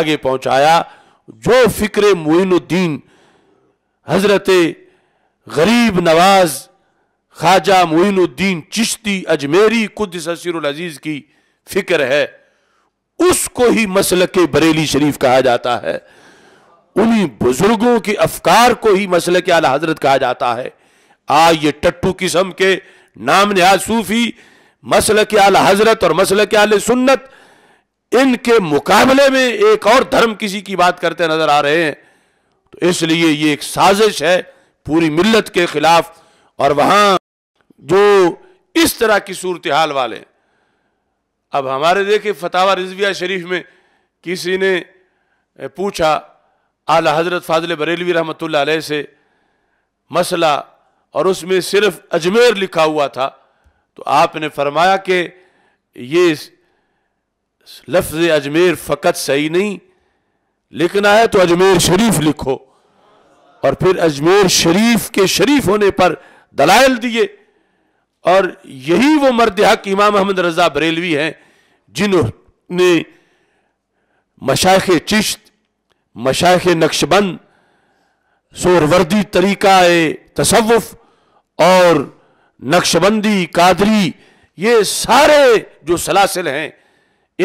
A: आगे पहुँचाया जो फ़िक्र मोनुद्दीन हज़रत गरीब नवाज़ ख्वाजा मोइनुद्दीन चिश्ती अजमेरी अजीज की फिक्र है उसको ही मसल के बरेली शरीफ कहा जाता है उन्हीं बुजुर्गों के अफकार को ही मसल के आला हजरत कहा जाता है आ ये टट्टू किस्म के नाम नहाज सूफी मसल के आला हजरत और मसल के आल सुन्नत इनके मुकाबले में एक और धर्म किसी की बात करते नजर आ रहे हैं तो इसलिए ये एक साजिश है पूरी मिल्लत के खिलाफ और वहां जो इस तरह की सूरत हाल वाले अब हमारे देखे फतावा रिजविया शरीफ में किसी ने पूछा आला हजरत फाजिल बरेलवी रहमत से मसला और उसमें सिर्फ अजमेर लिखा हुआ था तो आपने फरमाया कि ये लफ्ज़ अजमेर फ़कत सही नहीं लिखना है तो अजमेर शरीफ लिखो और फिर अजमेर शरीफ के शरीफ होने पर दलाइल दिए और यही वो मर्द हक इमाम अहमद रज़ा बरेलवी हैं जिन्होंने मशाख चिश्त मशाख नक्शबंद सोरवर्दी तरीक़ा तसवुफ़ और नक्शबंदी कादरी ये सारे जो सलासिल हैं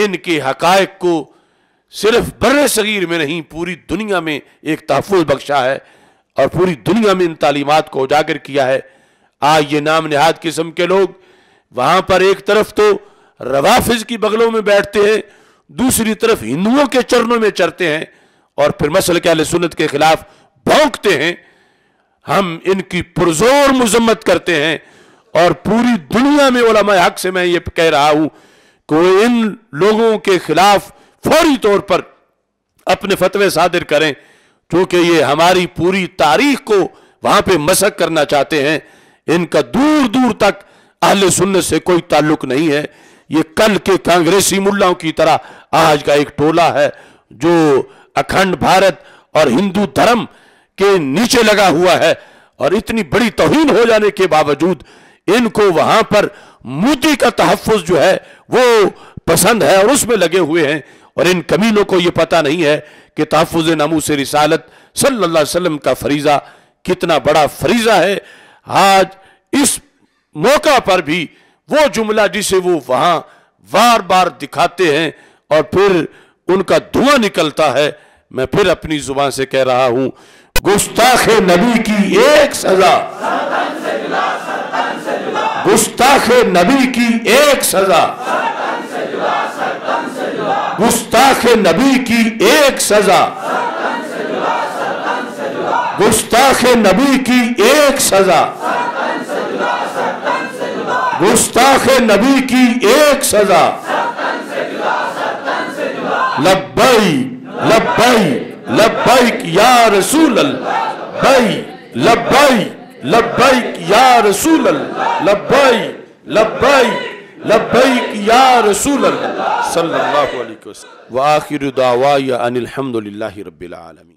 A: इनके हकायक को सिर्फ बर सगीर में नहीं पूरी दुनिया में एक तहफ़ बख्शा है और पूरी दुनिया में इन तालीमत को उजागर किया है आज ये नाम निहाद किस्म के लोग वहां पर एक तरफ तो रवाफिज की बगलों में बैठते हैं दूसरी तरफ हिंदुओं के चरणों में चढ़ते हैं और फिर मसल के सुन्नत के खिलाफ भौंकते हैं हम इनकी पुरजोर मजम्मत करते हैं और पूरी दुनिया में ओलमा हक से मैं ये कह रहा हूं कि इन लोगों के खिलाफ फौरी तौर पर अपने फतवे सादिर करें क्योंकि ये हमारी पूरी तारीख को वहां पे मशक करना चाहते हैं इनका दूर दूर तक अहल सुन्नत से कोई ताल्लुक नहीं है ये कल के कांग्रेसी मुल्लाओं की तरह आज का एक टोला है जो अखंड भारत और हिंदू धर्म के नीचे लगा हुआ है और इतनी बड़ी तोहन हो जाने के बावजूद इनको वहां पर मोदी का तहफ़ जो है वो पसंद है और उसमें लगे हुए हैं और इन कमीनों को ये पता नहीं है कि तहफ़ नमू से रिसालत सल्ला का फरीज़ा कितना बड़ा फरीज़ा है आज इस मौका पर भी वो जुमला जिसे वो वहां बार बार दिखाते हैं और फिर उनका धुआं निकलता है मैं फिर अपनी जुबान से कह रहा हूं गुस्ताखे नबी की एक सजा गुस्ताखे नबी की एक सजा गुस्ताखे नबी की एक सजा گستاخ نبی کی ایک سزا گستاخ نبی کی ایک سزا لبائی لبائی لبیک یا رسول اللہ بائی لبائی لبیک یا رسول اللہ لبائی لبائی یا رسول اللہ صلی اللہ علیہ وسلم وآخر دعوائی ان الحمد للہ رب العالمين